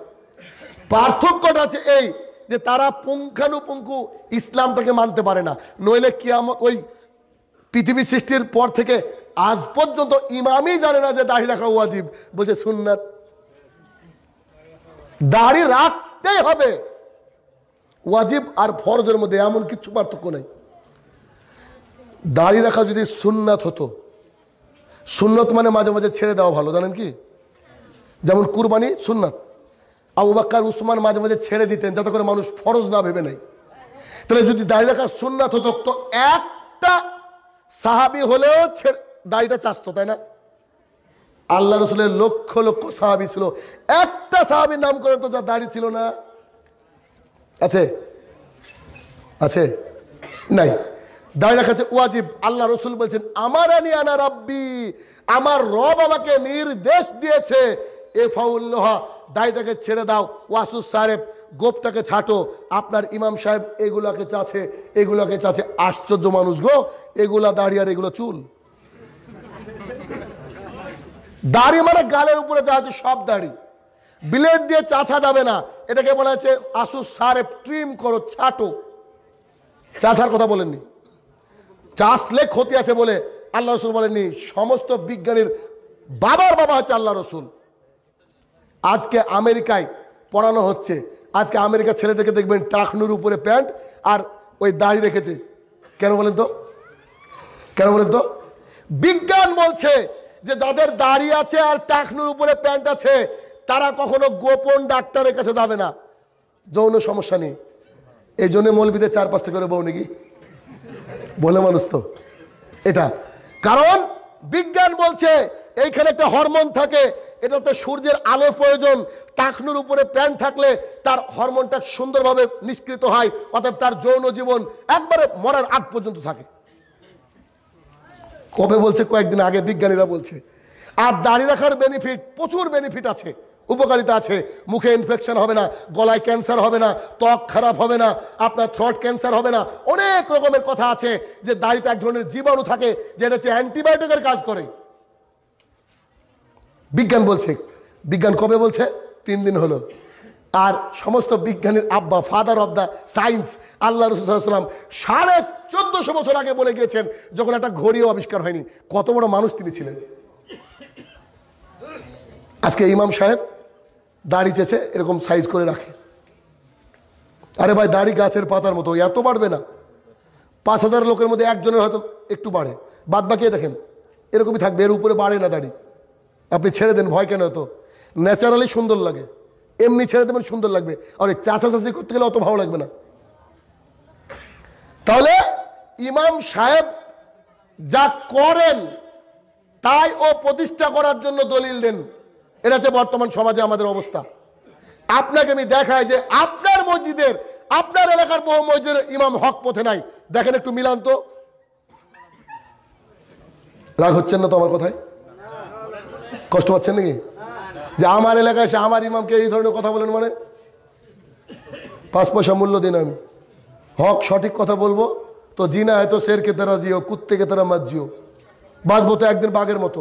পার্থক্যটা আছে এই যে তারা পুঙ্খানুপুঙ্খু ইসলামটাকে মানতে পারে না নইলে আমার ওই পৃথিবী সৃষ্টির পর থেকে আজ পর্যন্ত ইমামই জানে না যে দাড়ি রাখা ওয়াজিব বলছে সুন্নাত দাড়ি রাখতেই হবে ওয়াজিব আর ফরজের মধ্যে এমন কিছু পার্থক্য নেই দাড়ি রাখা যদি সুন্নাত হতো সুন্নত মানে মাঝে মাঝে ছেড়ে দেওয়া ভালো জানেন কি যেমন কুরবানি সুন্নাত আবু বাক্কার উসমান মাঝে মাঝে ছেড়ে দিতেন যাতে করে মানুষ ফরজ না ভেবে নেয় তাহলে যদি দাড়ি রাখার সুন্নাত হতো তো একটা সাহাবি হলেও দাড়িটা চাষতো তাই না আল্লাহ রসুলের লক্ষ লক্ষ সাহাবি ছিল একটা সাহাবির নাম করে তো যা দাড়ি ছিল না আছে আছে নাই দাঁড়িয়ে রাখাচ্ছে ওয়াজিব আল্লাহ রসুল বলছেন আমার আনি আনা রাব্বি আমার রব আমাকে নির্দেশ দিয়েছে এ ফাউল্লোহা দাড়িটাকে ছেড়ে দাও ওয়াসুস সাহেব গোপটাকে ছাটো আপনার ইমাম সাহেব এগুলাকে চাছে এগুলাকে চাছে আশ্চর্য মানুষ গো এগুলা দাড়ি আর এগুলো চুল দাড়ি মানে গালের উপরে যা আছে সব দাড়ি বিলেট দিয়ে চাছা যাবে না এটাকে বলা হয়েছে আসুস সাহেব ট্রিম করো ছাটো চাষার কথা বলেননি চাষলে ক্ষতি আছে বলে আল্লাহ রসুল বলেননি সমস্ত বিজ্ঞানীর বাবার বাবা হচ্ছে আল্লাহ রসুল আজকে আমেরিকায় পড়ানো হচ্ছে আজকে আমেরিকার ছেলেদেরকে দেখবেন টাকনুর উপরে প্যান্ট আর ওই দাড়ি রেখেছে কেন বলেন তো কেন বলেন তো বিজ্ঞান বলছে যে যাদের দাড়ি আছে আর টাকনুর উপরে প্যান্ট আছে তারা কখনো গোপন ডাক্তারের কাছে যাবে না যৌন সমস্যা নেই এই জন্য মলবিদের চার পাঁচটা করে বউ নাকি বলে মানুষ তো এটা কারণ বিজ্ঞান বলছে এইখানে একটা হরমোন থাকে এটাতে সূর্যের আলোর প্রয়োজন টাকনুর উপরে প্যান্ট থাকলে তার হরমোনটা সুন্দরভাবে নিষ্কৃত হয় অর্থাৎ তার যৌন জীবন একবারে মরার আগ পর্যন্ত থাকে কবে বলছে কয়েকদিন আগে বিজ্ঞানীরা বলছে আর দাড়ি রাখার বেনিফিট প্রচুর বেনিফিট আছে উপকারিতা আছে মুখে ইনফেকশন হবে না গলায় ক্যান্সার হবে না ত্বক খারাপ হবে না আপনার থ্রট ক্যান্সার হবে না অনেক রকমের কথা আছে যে দাড়িতে এক ধরনের জীবাণু থাকে যেটা হচ্ছে অ্যান্টিবায়োটিকের কাজ করে বিজ্ঞান বলছে বিজ্ঞান কবে বলছে তিন দিন হলো আর সমস্ত বিজ্ঞানীর আব্বা ফাদার অব দ্য সায়েন্স আল্লাহ রসুলাম সাড়ে চোদ্দশো বছর আগে বলে গিয়েছেন যখন একটা ঘড়িও আবিষ্কার হয়নি কত বড় মানুষ তিনি ছিলেন আজকে ইমাম সাহেব দাড়ি চেছে এরকম সাইজ করে রাখে আরে ভাই দাড়ি গাছের পাতার মতো এত বাড়বে না পাঁচ হাজার লোকের মধ্যে একজনের হয়তো একটু বাড়ে বাদ বাকিয়ে দেখেন এরকমই থাকবে এর উপরে বাড়ে না দাড়ি আপনি ছেড়ে দেন ভয় কেন হতো ন্যাচারালি সুন্দর লাগে এমনি ছেড়ে দেবেন সুন্দর লাগবে আর চাষাচাষি করতে গেলে অত ভালো লাগবে না তাহলে ইমাম সাহেব যা করেন তাই ও প্রতিষ্ঠা করার জন্য দলিল দেন এটা হচ্ছে বর্তমান সমাজে আমাদের অবস্থা আপনাকে আমি দেখাই যে আপনার মসজিদের আপনার এলাকার বহু মসজিদের ইমাম হক পথে নাই দেখেন একটু মিলান তো রাগ হচ্ছেন না তো আমার কথায় কষ্ট পাচ্ছেন নাকি যে আমার এলাকায় এসে আমার ইমামকে এই ধরনের কথা বলেন মানে পাঁচ পয়সা মূল্য দিন আমি হক সঠিক কথা বলবো তো জিনা হয়তো শেরকে তারা জিও কুত্তেকে তারা মাজিও বাঁচবো তো একদিন বাঘের মতো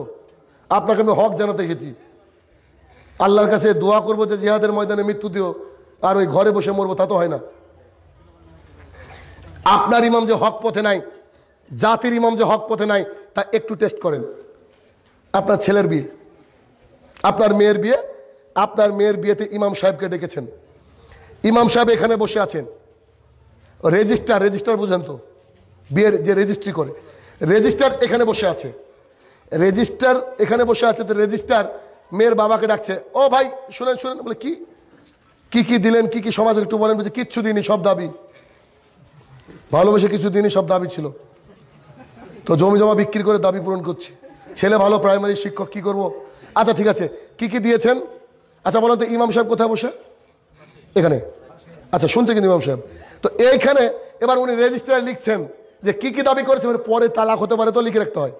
আপনাকে আমি হক জানাতে গেছি আল্লাহর কাছে দোয়া করবো যে জিহাদের ময়দানে মৃত্যু দিও আর ওই ঘরে বসে মরবো তা তো হয় না আপনার ইমাম যে হক পথে নাই জাতির ইমাম যে হক পথে নাই তা একটু টেস্ট করেন আপনার ছেলের বিয়ে আপনার মেয়ের বিয়ে আপনার মেয়ের বিয়েতে ইমাম সাহেবকে ডেকেছেন ইমাম সাহেব এখানে বসে আছেন রেজিস্টার রেজিস্টার বুঝেন তো বিয়ের যে রেজিস্ট্রি করে রেজিস্টার এখানে বসে আছে রেজিস্টার এখানে বসে আছে তো রেজিস্টার মেয়ের বাবাকে ডাকছে ও ভাই শুনেন শুনেন বলে কি কি কি দিলেন কি কি সমাজের একটু বলেন বলছে কিচ্ছু দিনই সব দাবি ভালোবেসে কিছু দিনই সব দাবি ছিল তো জমি জমা বিক্রি করে দাবি পূরণ করছি ছেলে ভালো প্রাইমারি শিক্ষক কি করব আচ্ছা ঠিক আছে কি কি দিয়েছেন আচ্ছা বলেন তো ইমাম সাহেব কোথায় বসে এখানে আচ্ছা শুনছে কিন্তু ইমাম সাহেব তো এইখানে এবার উনি রেজিস্ট্রারে লিখছেন যে কি কি দাবি করেছে পরে তালাক হতে পারে তো লিখে রাখতে হয়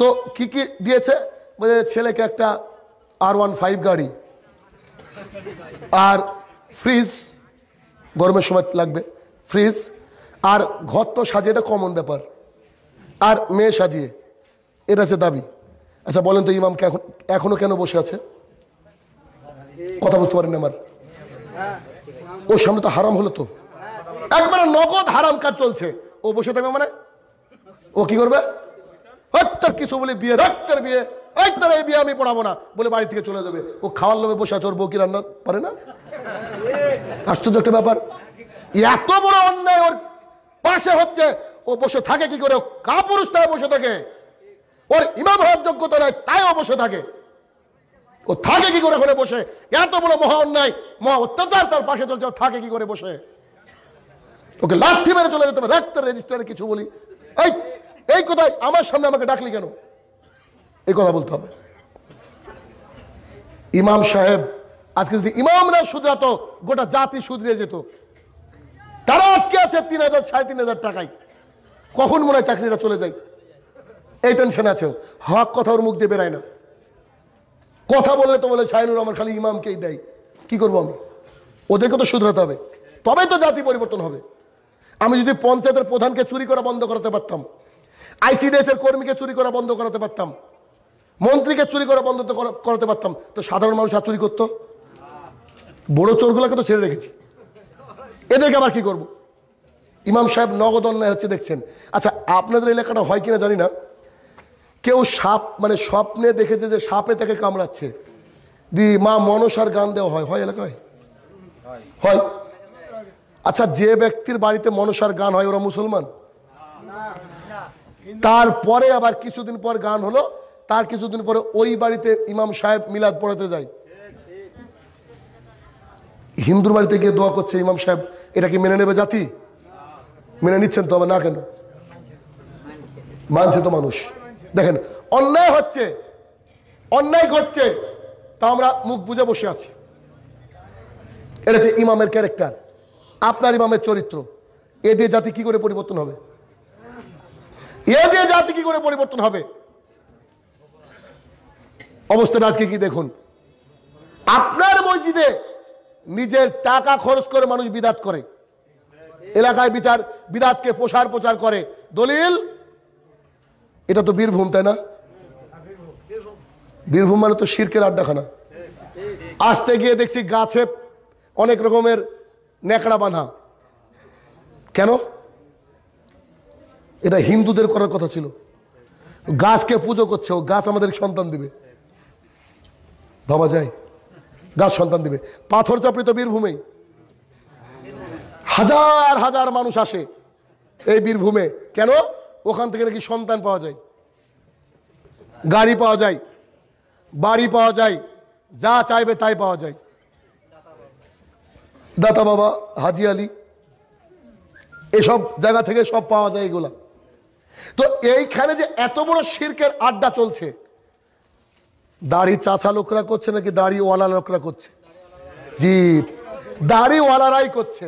তো কি কি দিয়েছে বলে ছেলেকে একটা আর ওয়ান ফাইভ গাড়ি আর ফ্রিজ গরমের সময় লাগবে ফ্রিজ আর ঘর তো সাজিয়ে এটা কমন ব্যাপার আর মেয়ে সাজিয়ে এটা হচ্ছে দাবি আচ্ছা বলেন তো ইমামকে এখন এখনো কেন বসে আছে কথা বুঝতে পারেন আমার ওর সামনে তো হারাম হলো তো একবারে নগদ হারাম কাজ চলছে ও বসে থাকবে মানে ও কি করবে হত্যার কিছু বলে বিয়ে রক্তের বিয়ে ওই বিয়ে আমি পড়াবো না বলে বাড়ি থেকে চলে যাবে ও খাওয়ার লোভে বসে আছে ওর বউ কি রান্না পারে না আশ্চর্য একটা ব্যাপার এত বড় অন্যায় ওর পাশে হচ্ছে ও বসে থাকে কি করে কাপুরুষ তাই বসে থাকে ওর ইমাম হওয়ার যোগ্যতা নাই তাই ও বসে থাকে ও থাকে কি করে করে বসে এত বড় মহা অন্যায় মহা অত্যাচার তার পাশে চলছে ও থাকে কি করে বসে ওকে লাঠি মেরে চলে যেতে হবে ডাক্তার রেজিস্টারে কিছু বলি এই এই কোথায় আমার সামনে আমাকে ডাকলি কেন এই কথা বলতে হবে ইমাম সাহেব আজকে যদি ইমামরা শুধরাত গোটা জাতি শুধরে যেত তারা আটকে আছে তিন হাজার সাড়ে তিন হাজার টাকায় কখন মনে হয় চাকরিটা চলে যায় এই টেনশন আছে হক কথা ওর মুখ দিয়ে বেরায় না কথা বললে তো বলে শাহিনুর আমার খালি ইমামকেই দেয় কি করবো আমি ওদেরকে তো শুধরাতে হবে তবে তো জাতি পরিবর্তন হবে আমি যদি পঞ্চায়েতের প্রধানকে চুরি করা বন্ধ করাতে পারতাম আইসিডিএস এর কর্মীকে চুরি করা বন্ধ করাতে পারতাম মন্ত্রীকে চুরি করা বন্ধ তো করাতে পারতাম তো সাধারণ মানুষ আর চুরি করতো বড় চোরগুলোকে তো ছেড়ে রেখেছি এদেরকে আবার কি করব। ইমাম সাহেব নগদ অন্যায় হচ্ছে দেখছেন আচ্ছা আপনাদের এলাকাটা হয় কিনা জানি না কেউ সাপ মানে স্বপ্নে দেখেছে যে সাপে তাকে কামড়াচ্ছে দি মা মনসার গান দেওয়া হয় হয় এলাকায় হয় আচ্ছা যে ব্যক্তির বাড়িতে মনসার গান হয় ওরা মুসলমান তারপরে আবার কিছুদিন পর গান হলো তার কিছুদিন পরে ওই বাড়িতে ইমাম সাহেব মিলাদ পড়াতে যায় হিন্দুর বাড়িতে গিয়ে দোয়া করছে ইমাম সাহেব এটা কি মেনে নেবে জাতি মেনে নিচ্ছেন তো না কেন মানছে তো মানুষ দেখেন অন্যায় হচ্ছে অন্যায় করছে তা আমরা মুখ বুঝে বসে আছি এটা হচ্ছে ইমামের ক্যারেক্টার আপনার ইমামের চরিত্র এ দিয়ে জাতি কি করে পরিবর্তন হবে এ দিয়ে জাতি কি করে পরিবর্তন হবে অবস্থাটা আজকে কি দেখুন আপনার মসজিদে নিজের টাকা খরচ করে মানুষ বিদাত করে এলাকায় বিচার বিদাতকে প্রসার প্রচার করে দলিল এটা তো বীরভূম তাই না বীরভূম মানে তো শির্কের আড্ডাখানা আসতে গিয়ে দেখছি গাছে অনেক রকমের ন্যাকড়া বাঁধা কেন এটা হিন্দুদের করার কথা ছিল গাছকে পুজো করছে ও গাছ আমাদের সন্তান দিবে ধবা যায় গাছ সন্তান দিবে পাথর চাপড়ি তো বীরভূমেই হাজার হাজার মানুষ আসে এই বীরভূমে কেন ওখান থেকে নাকি সন্তান পাওয়া যায় গাড়ি পাওয়া যায় বাড়ি পাওয়া যায় যা চাইবে তাই পাওয়া যায় দাতা বাবা হাজি আলী এসব জায়গা থেকে সব পাওয়া যায় এগুলা তো এইখানে যে এত বড় শির্কের আড্ডা চলছে দাড়ি চাচা লোকরা করছে নাকি ওয়ালা লোকরা করছে জি দাড়িওয়ালারাই করছে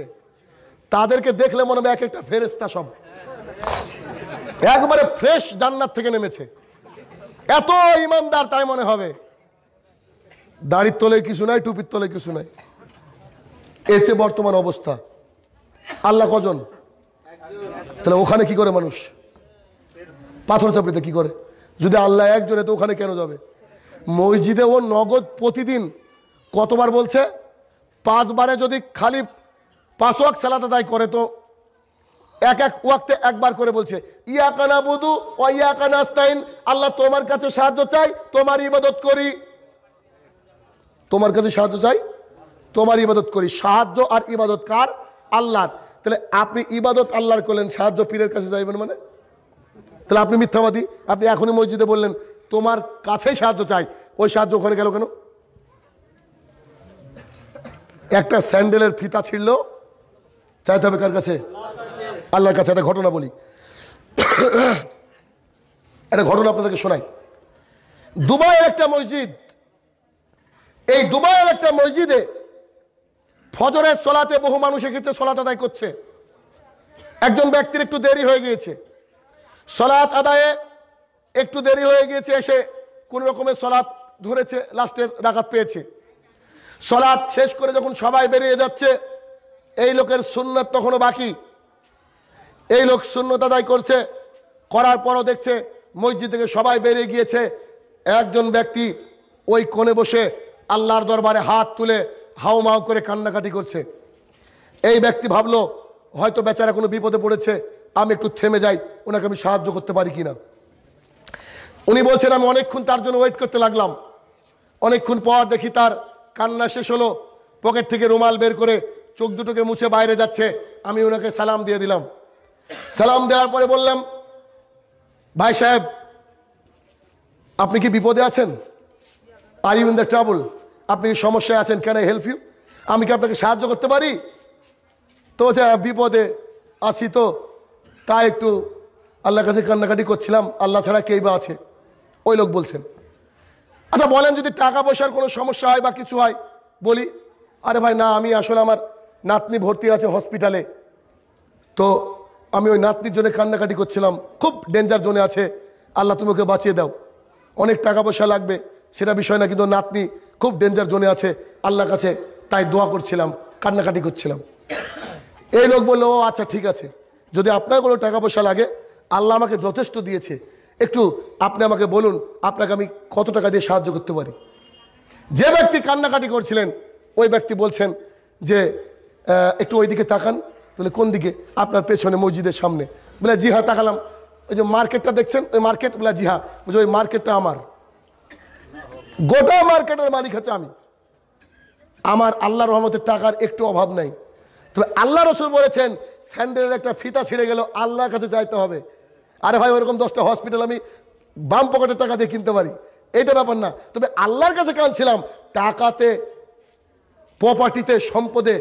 তাদেরকে দেখলে মনে হবে এক একটা ফেরেস্তা সব একবারে ফ্রেশ জান্নার থেকে নেমেছে এত ইমানদার তাই মনে হবে দাড়ির তলে কিছু নাই টুপির তলে কিছু নাই এর চেয়ে বর্তমান অবস্থা আল্লাহ কজন তাহলে ওখানে কি করে মানুষ পাথর চাপড়িতে কি করে যদি আল্লাহ একজনে তো ওখানে কেন যাবে মসজিদে ও নগদ প্রতিদিন কতবার বলছে পাঁচবারে যদি খালি পাঁচ ওয়াক সালাদ আদায় করে তো এক এক ওয়াক্তে একবার করে বলছে ইয়াকানা বুধু ও ইয়াকানা আস্তাইন আল্লাহ তোমার কাছে সাহায্য চাই তোমার ইবাদত করি তোমার কাছে সাহায্য চাই তোমার ইবাদত করি সাহায্য আর ইবাদত কার আল্লাহ তাহলে আপনি ইবাদত আল্লাহর করলেন সাহায্য পীরের কাছে যাইবেন মানে তাহলে আপনি মিথ্যাবাদী আপনি এখনই মসজিদে বললেন তোমার কাছেই সাহায্য চাই ওই সাহায্য ওখানে গেল কেন একটা স্যান্ডেলের ফিতা ছিঁড়ল চাইতে হবে কার কাছে আল্লাহর কাছে একটা ঘটনা বলি একটা ঘটনা আপনাদেরকে শোনাই দুবাইয়ের একটা মসজিদ এই দুবাইয়ের একটা মসজিদে ফজরের সোলাতে বহু মানুষ এসেছে সোলাত আদায় করছে একজন ব্যক্তির একটু দেরি হয়ে গিয়েছে সলাত আদায়ে একটু দেরি হয়ে গিয়েছে এসে কোন রকমের সলাৎ ধরেছে লাস্টের ডাকাত পেয়েছে সলাৎ শেষ করে যখন সবাই বেরিয়ে যাচ্ছে এই লোকের সুন্নত তখনও বাকি এই লোক শূন্যত আদায় করছে করার পরও দেখছে মসজিদ থেকে সবাই বেরিয়ে গিয়েছে একজন ব্যক্তি ওই কোণে বসে আল্লাহর দরবারে হাত তুলে মাও করে কান্নাকাটি করছে এই ব্যক্তি ভাবলো হয়তো বেচারা কোনো বিপদে পড়েছে আমি একটু থেমে যাই ওনাকে আমি সাহায্য করতে পারি কিনা উনি বলছেন আমি অনেকক্ষণ তার জন্য ওয়েট করতে লাগলাম অনেকক্ষণ পর দেখি তার কান্না শেষ হলো পকেট থেকে রুমাল বের করে চোখ দুটোকে মুছে বাইরে যাচ্ছে আমি ওনাকে সালাম দিয়ে দিলাম সালাম দেওয়ার পরে বললাম ভাই সাহেব আপনি কি বিপদে আছেন are you in the travel আপনি সমস্যায় আছেন ক্যান আই হেল্প ইউ আমি কি আপনাকে সাহায্য করতে পারি তো যে বিপদে আছি তো তা একটু আল্লাহর কাছে কান্নাকাটি করছিলাম আল্লাহ ছাড়া কেই বা আছে ওই লোক বলছেন আচ্ছা বলেন যদি টাকা পয়সার কোনো সমস্যা হয় বা কিছু হয় বলি আরে ভাই না আমি আসলে আমার নাতনি ভর্তি আছে হসপিটালে তো আমি ওই নাতনির জন্য কান্নাকাটি করছিলাম খুব ডেঞ্জার জোনে আছে আল্লাহ তুমি ওকে বাঁচিয়ে দাও অনেক টাকা পয়সা লাগবে সেটা বিষয় না কিন্তু নাতনি খুব ডেঞ্জার জোনে আছে আল্লাহর কাছে তাই দোয়া করছিলাম কান্নাকাটি করছিলাম এই লোক বললো ও আচ্ছা ঠিক আছে যদি আপনার কোনো টাকা পয়সা লাগে আল্লাহ আমাকে যথেষ্ট দিয়েছে একটু আপনি আমাকে বলুন আপনাকে আমি কত টাকা দিয়ে সাহায্য করতে পারি যে ব্যক্তি কান্নাকাটি করছিলেন ওই ব্যক্তি বলছেন যে একটু ওই দিকে তাকান বলে কোন দিকে আপনার পেছনে মসজিদের সামনে বলে জি হ্যাঁ তাকালাম ওই যে মার্কেটটা দেখছেন ওই মার্কেট বলে জি হ্যাঁ বলছে ওই মার্কেটটা আমার গোটা মার্কেটের মালিক আছে আমি আমার আল্লাহ রহমতের টাকার একটু অভাব নাই তবে আল্লাহ রসুল বলেছেন স্যান্ডেলের একটা ফিতা ছিঁড়ে গেল আল্লাহর কাছে চাইতে হবে আরে ভাই ওরকম দশটা হসপিটাল আমি বাম পকেটের টাকা দিয়ে কিনতে পারি এটা ব্যাপার না তবে আল্লাহর কাছে কাঁদছিলাম টাকাতে প্রপার্টিতে সম্পদে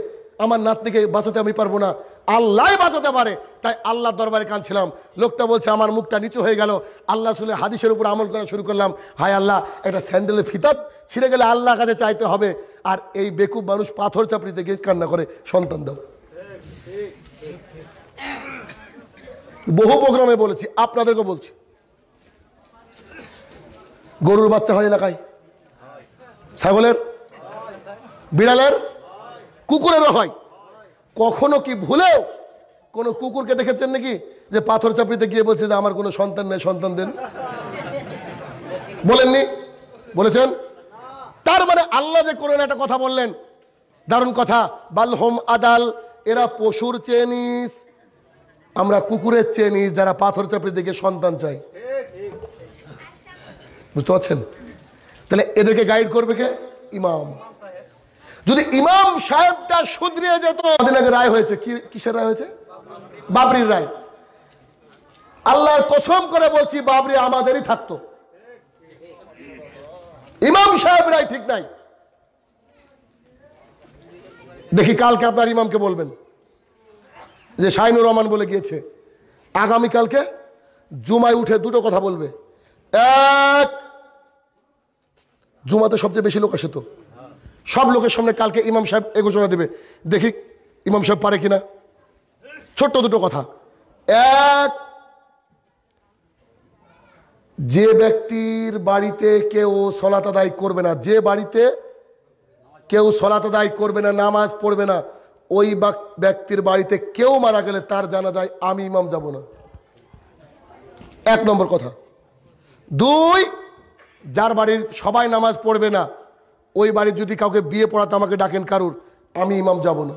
আমার নাতনিকে বাঁচাতে আমি পারবো না আল্লাহ বাঁচাতে পারে তাই আল্লাহর দরবারে কাঁদছিলাম লোকটা বলছে আমার মুখটা নিচু হয়ে গেল আল্লাহ শুনে হাদিসের উপর আমল করা শুরু করলাম হায় আল্লাহ একটা স্যান্ডেলের ফিতাত ছিঁড়ে গেলে আল্লাহ কাছে চাইতে হবে আর এই বেকুব মানুষ পাথর চাপড়িতে গিয়ে কান্না করে সন্তান দাও বহু প্রোগ্রামে বলেছি আপনাদেরকে বলছি গরুর বাচ্চা হয় এলাকায় ছাগলের বিড়ালের কুকুরেরও হয় কখনো কি ভুলেও কোনো কুকুরকে দেখেছেন নাকি যে পাথর চাপড়িতে গিয়ে বলছে যে আমার কোনো সন্তান নেই সন্তান দেন বলেননি বলেছেন তার মানে আল্লাহ যে করেন একটা কথা বললেন দারুণ কথা বালহম আদাল এরা পশুর চেয়ে আমরা কুকুরের চেয়ে নিই যারা পাথর চাপড়ি দেখে সন্তান চাই বুঝতে পারছেন তাহলে এদেরকে গাইড করবে কে ইমাম যদি ইমাম সাহেবটা শুধরিয়ে যেত আমাদের আগে রায় হয়েছে কিসের রায় হয়েছে বাবরির রায় আল্লাহর কসম করে বলছি বাবরি আমাদেরই থাকতো ইমাম সাহেব রায় ঠিক নাই দেখি কালকে আপনার ইমামকে বলবেন যে শাহিনুর রহমান বলে গিয়েছে আগামীকালকে জুমায় উঠে দুটো কথা বলবে এক জুমাতে সবচেয়ে বেশি লোক আসে তো সব লোকের সামনে কালকে ইমাম সাহেব এ ঘোষণা দেবে দেখি ইমাম সাহেব পারে কিনা ছোট্ট দুটো কথা এক যে ব্যক্তির বাড়িতে কেউ সলাতা দায়ী করবে না যে বাড়িতে কেউ সলাতা দায়ী করবে না নামাজ পড়বে না ওই ব্যক্তির বাড়িতে কেউ মারা গেলে তার জানা যায় আমি ইমাম যাব না এক নম্বর কথা দুই যার বাড়ির সবাই নামাজ পড়বে না ওই বাড়ির যদি কাউকে বিয়ে পড়াতে আমাকে ডাকেন কারুর আমি ইমাম যাব না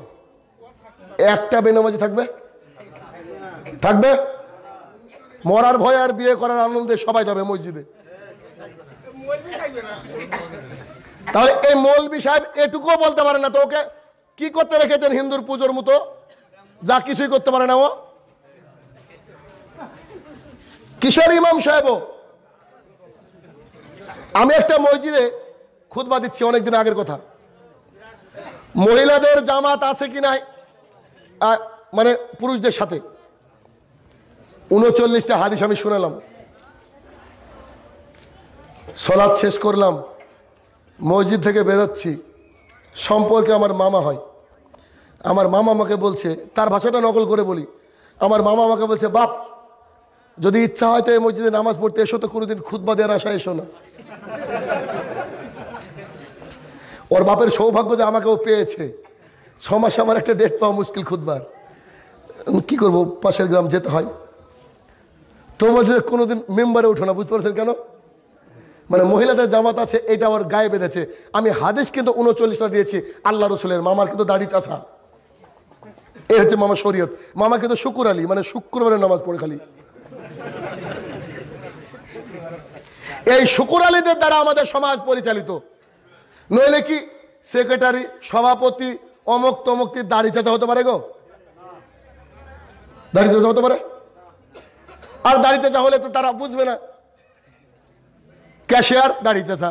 একটা বেনামাজি থাকবে থাকবে মরার ভয় আর বিয়ে করার আনন্দে সবাই যাবে মসজিদে তাহলে এই মৌলবি সাহেব এটুকুও বলতে পারে না তো ওকে কি করতে রেখেছেন হিন্দুর পুজোর মতো যা কিছুই করতে পারে না ও কিশোর ইমাম সাহেব আমি একটা মসজিদে খুদবা দিচ্ছি অনেকদিন আগের কথা মহিলাদের জামাত আছে কি নাই মানে পুরুষদের সাথে উনচল্লিশটা হাদিস আমি শুনালাম সলাদ শেষ করলাম মসজিদ থেকে বেরোচ্ছি সম্পর্কে আমার মামা হয় আমার মামা আমাকে বলছে তার ভাষাটা নকল করে বলি আমার মামা আমাকে বলছে বাপ যদি ইচ্ছা হয় তো এই মসজিদে নামাজ পড়তে এসো তো কোনোদিন খুদবা দেওয়ার আশা এসো না ওর বাপের সৌভাগ্য যে আমাকেও পেয়েছে ছ মাসে আমার একটা ডেট পাওয়া মুশকিল খুদবার কি করব পাশের গ্রাম যেতে হয় তো বলছে কোনোদিন মেম্বারে উঠো না বুঝতে পারছেন কেন মানে মহিলাদের জামাত আছে এটা আমার গায়ে বেঁধেছে আমি হাদিস কিন্তু উনচল্লিশটা দিয়েছি আল্লাহ রসুলের মামার কিন্তু দাড়ি চাষা এ হচ্ছে মামা শরীয়ত মামা কিন্তু শুকুর আলী মানে শুক্রবারের নামাজ পড়ে খালি এই শুকুর আলীদের দ্বারা আমাদের সমাজ পরিচালিত নইলে কি সেক্রেটারি সভাপতি অমক তমকটি দাড়ি চাচা হতে পারে গো দাড়ি চাচা হতে পারে আর দাড়ি চাচা হলে তো তারা বুঝবে না ক্যাশিয়ার দাড়ি চাচা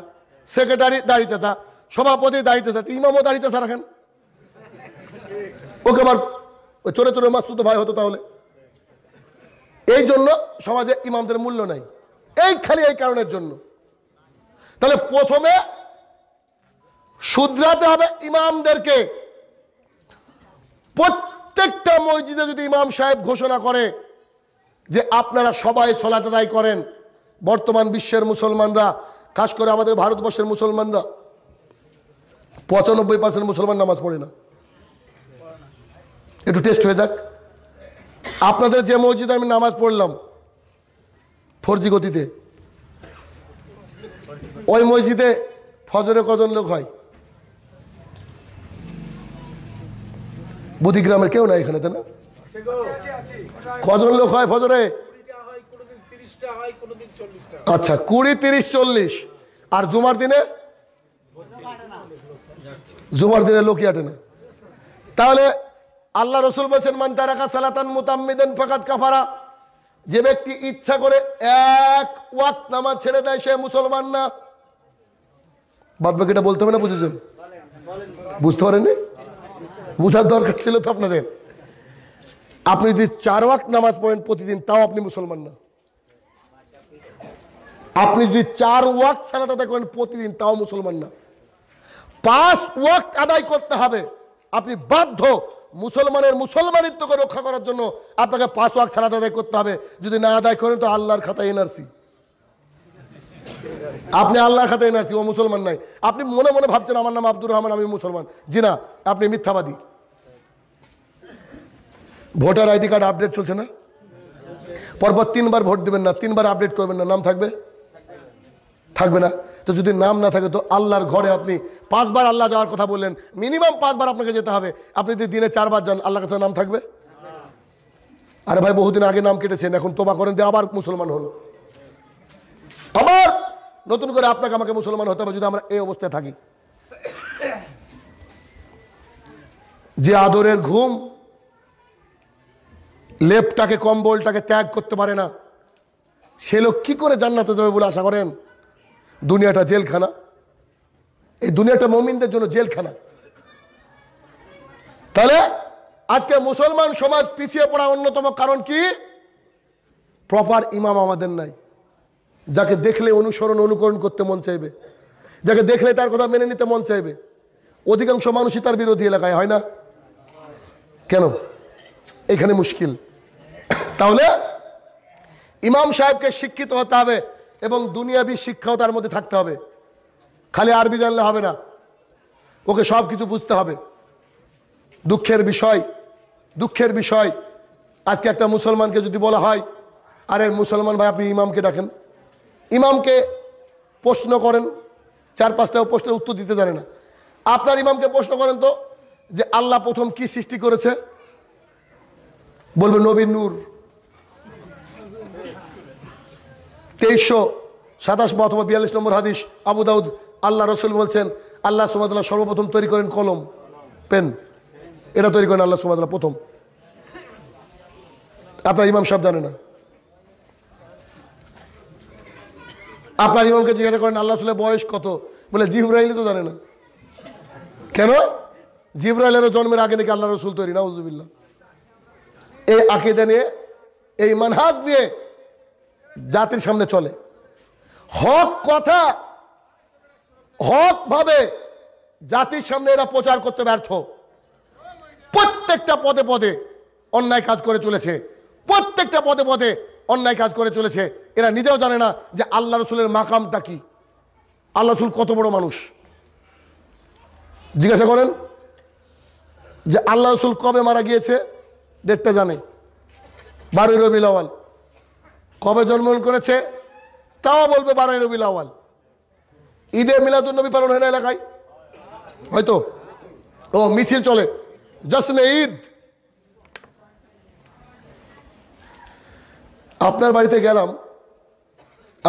সেক্রেটারি দাড়ি চাচা সভাপতি দাঁড়িয়ে চাচা ইমামও দাঁড়িয়ে চাচা রাখেন ওকে আবার চোরে চোরে মাস্তুত ভাই হতো তাহলে এই জন্য সমাজে ইমামদের মূল্য নাই এই খালি এই কারণের জন্য তাহলে প্রথমে শুধরাতে হবে ইমামদেরকে প্রত্যেকটা মসজিদে যদি ইমাম সাহেব ঘোষণা করে যে আপনারা সবাই সলাতে দায় করেন বর্তমান বিশ্বের মুসলমানরা খাস করে আমাদের ভারতবর্ষের মুসলমানরা পঁচানব্বই পার্সেন্ট মুসলমান নামাজ পড়ে না একটু টেস্ট হয়ে যাক আপনাদের যে মসজিদে আমি নামাজ পড়লাম ফোরজি গতিতে ওই মসজিদে ফজরে কজন লোক হয় বুদিগ্রামের কেউ না এখানে তাই না কজন লোক হয় ফজরে আচ্ছা কুড়ি তিরিশ চল্লিশ আর জুমার দিনে জুমার দিনে লোকই আটে না তাহলে আল্লাহ রসুল বলছেন মান তারাকা সালাতান মুতাম্মিদেন ফাঁকাত কাফারা যে ব্যক্তি ইচ্ছা করে এক ওয়াক নামাজ ছেড়ে দেয় সে মুসলমান না বাদ বাকিটা বলতে হবে না বুঝেছেন বুঝতে পারেননি বুঝার দরকার ছিল তো আপনাদের আপনি যদি চার ওয়াক নামাজ পড়েন প্রতিদিন তাও আপনি মুসলমান না আপনি যদি চার ওয়াক সালাদ আদায় করেন প্রতিদিন তাও মুসলমান না পাঁচ ওয়াক আদায় করতে হবে আপনি বাধ্য মুসলমানের মুসলমানিত্বকে রক্ষা করার জন্য আপনাকে পাঁচ ওয়াক সালাদ আদায় করতে হবে যদি না আদায় করেন তো আল্লাহর খাতা এনআরসি আপনি আল্লাহর খাতা এনআরসি ও মুসলমান নাই আপনি মনে মনে ভাবছেন আমার নাম আব্দুর রহমান আমি মুসলমান জি না আপনি মিথ্যাবাদী ভোটার আইডি কার্ড আপডেট চলছে না পরপর তিনবার ভোট দেবেন না তিনবার আপডেট করবেন না নাম থাকবে থাকবে না তো যদি নাম না থাকে তো আল্লাহর ঘরে আপনি পাঁচবার আল্লাহ যাওয়ার কথা বললেন মিনিমাম পাঁচবার আপনাকে যেতে হবে আপনি যদি দিনে চারবার যান আল্লাহ কাছে নাম থাকবে আরে ভাই বহুদিন আগে নাম কেটেছেন এখন তোবা করেন দিয়ে আবার মুসলমান হলো আবার নতুন করে আপনাকে আমাকে মুসলমান হতে হবে যদি আমরা এই অবস্থায় থাকি যে আদরের ঘুম লেপটাকে কম্বলটাকে ত্যাগ করতে পারে না সে লোক কি করে জান্নাতে যাবে বলে আশা করেন দুনিয়াটা জেলখানা এই দুনিয়াটা মমিনদের জন্য জেলখানা তাহলে আজকে মুসলমান সমাজ পিছিয়ে পড়া অন্যতম কারণ কি প্রপার ইমাম আমাদের নাই যাকে দেখলে অনুসরণ অনুকরণ করতে মন চাইবে যাকে দেখলে তার কথা মেনে নিতে মন চাইবে অধিকাংশ মানুষই তার বিরোধী এলাকায় হয় না কেন এখানে মুশকিল তাহলে ইমাম সাহেবকে শিক্ষিত হতে হবে এবং দুনিয়াবি শিক্ষাও তার মধ্যে থাকতে হবে খালি আরবি জানলে হবে না ওকে সব কিছু বুঝতে হবে দুঃখের বিষয় দুঃখের বিষয় আজকে একটা মুসলমানকে যদি বলা হয় আরে মুসলমান ভাই আপনি ইমামকে ডাকেন ইমামকে প্রশ্ন করেন চার পাঁচটা প্রশ্নের উত্তর দিতে জানে না আপনার ইমামকে প্রশ্ন করেন তো যে আল্লাহ প্রথম কি সৃষ্টি করেছে বলবে নবীন নূর তেইশশো সাতাশ অথবা বিয়াল্লিশ নম্বর হাদিস আবু দাউদ আল্লাহ রসুল বলছেন আল্লাহ সুমাদুল্লাহ সর্বপ্রথম তৈরি করেন কলম পেন এটা তৈরি করেন আল্লাহ সুমাদুল্লাহ প্রথম আপনার ইমাম সাহেব জানে না আপনার ইমামকে জিজ্ঞাসা করেন আল্লাহ রসুলের বয়স কত বলে জিব্রাইল তো জানে না কেন জিব্রাইলেরও জন্মের আগে নাকি আল্লাহ রসুল তৈরি না এই আকিদে নিয়ে এই মানহাজ নিয়ে জাতির সামনে চলে হক কথা হক ভাবে জাতির সামনে এরা প্রচার করতে ব্যর্থ প্রত্যেকটা পদে পদে অন্যায় কাজ করে চলেছে প্রত্যেকটা পদে পদে অন্যায় কাজ করে চলেছে এরা নিজেও জানে না যে আল্লাহ রসুলের মাকামটা কি আল্লাহ রসুল কত বড় মানুষ জিজ্ঞাসা করেন যে আল্লাহ রসুল কবে মারা গিয়েছে ডেটটা জানে বারোই রবি আওয়াল কবে জন্মগ্রহণ করেছে তাও বলবে বারাই নবী লাওয়াল ঈদে নবী পালন হয় না এলাকায় হয়তো ও মিছিল চলে জশ্নে ঈদ আপনার বাড়িতে গেলাম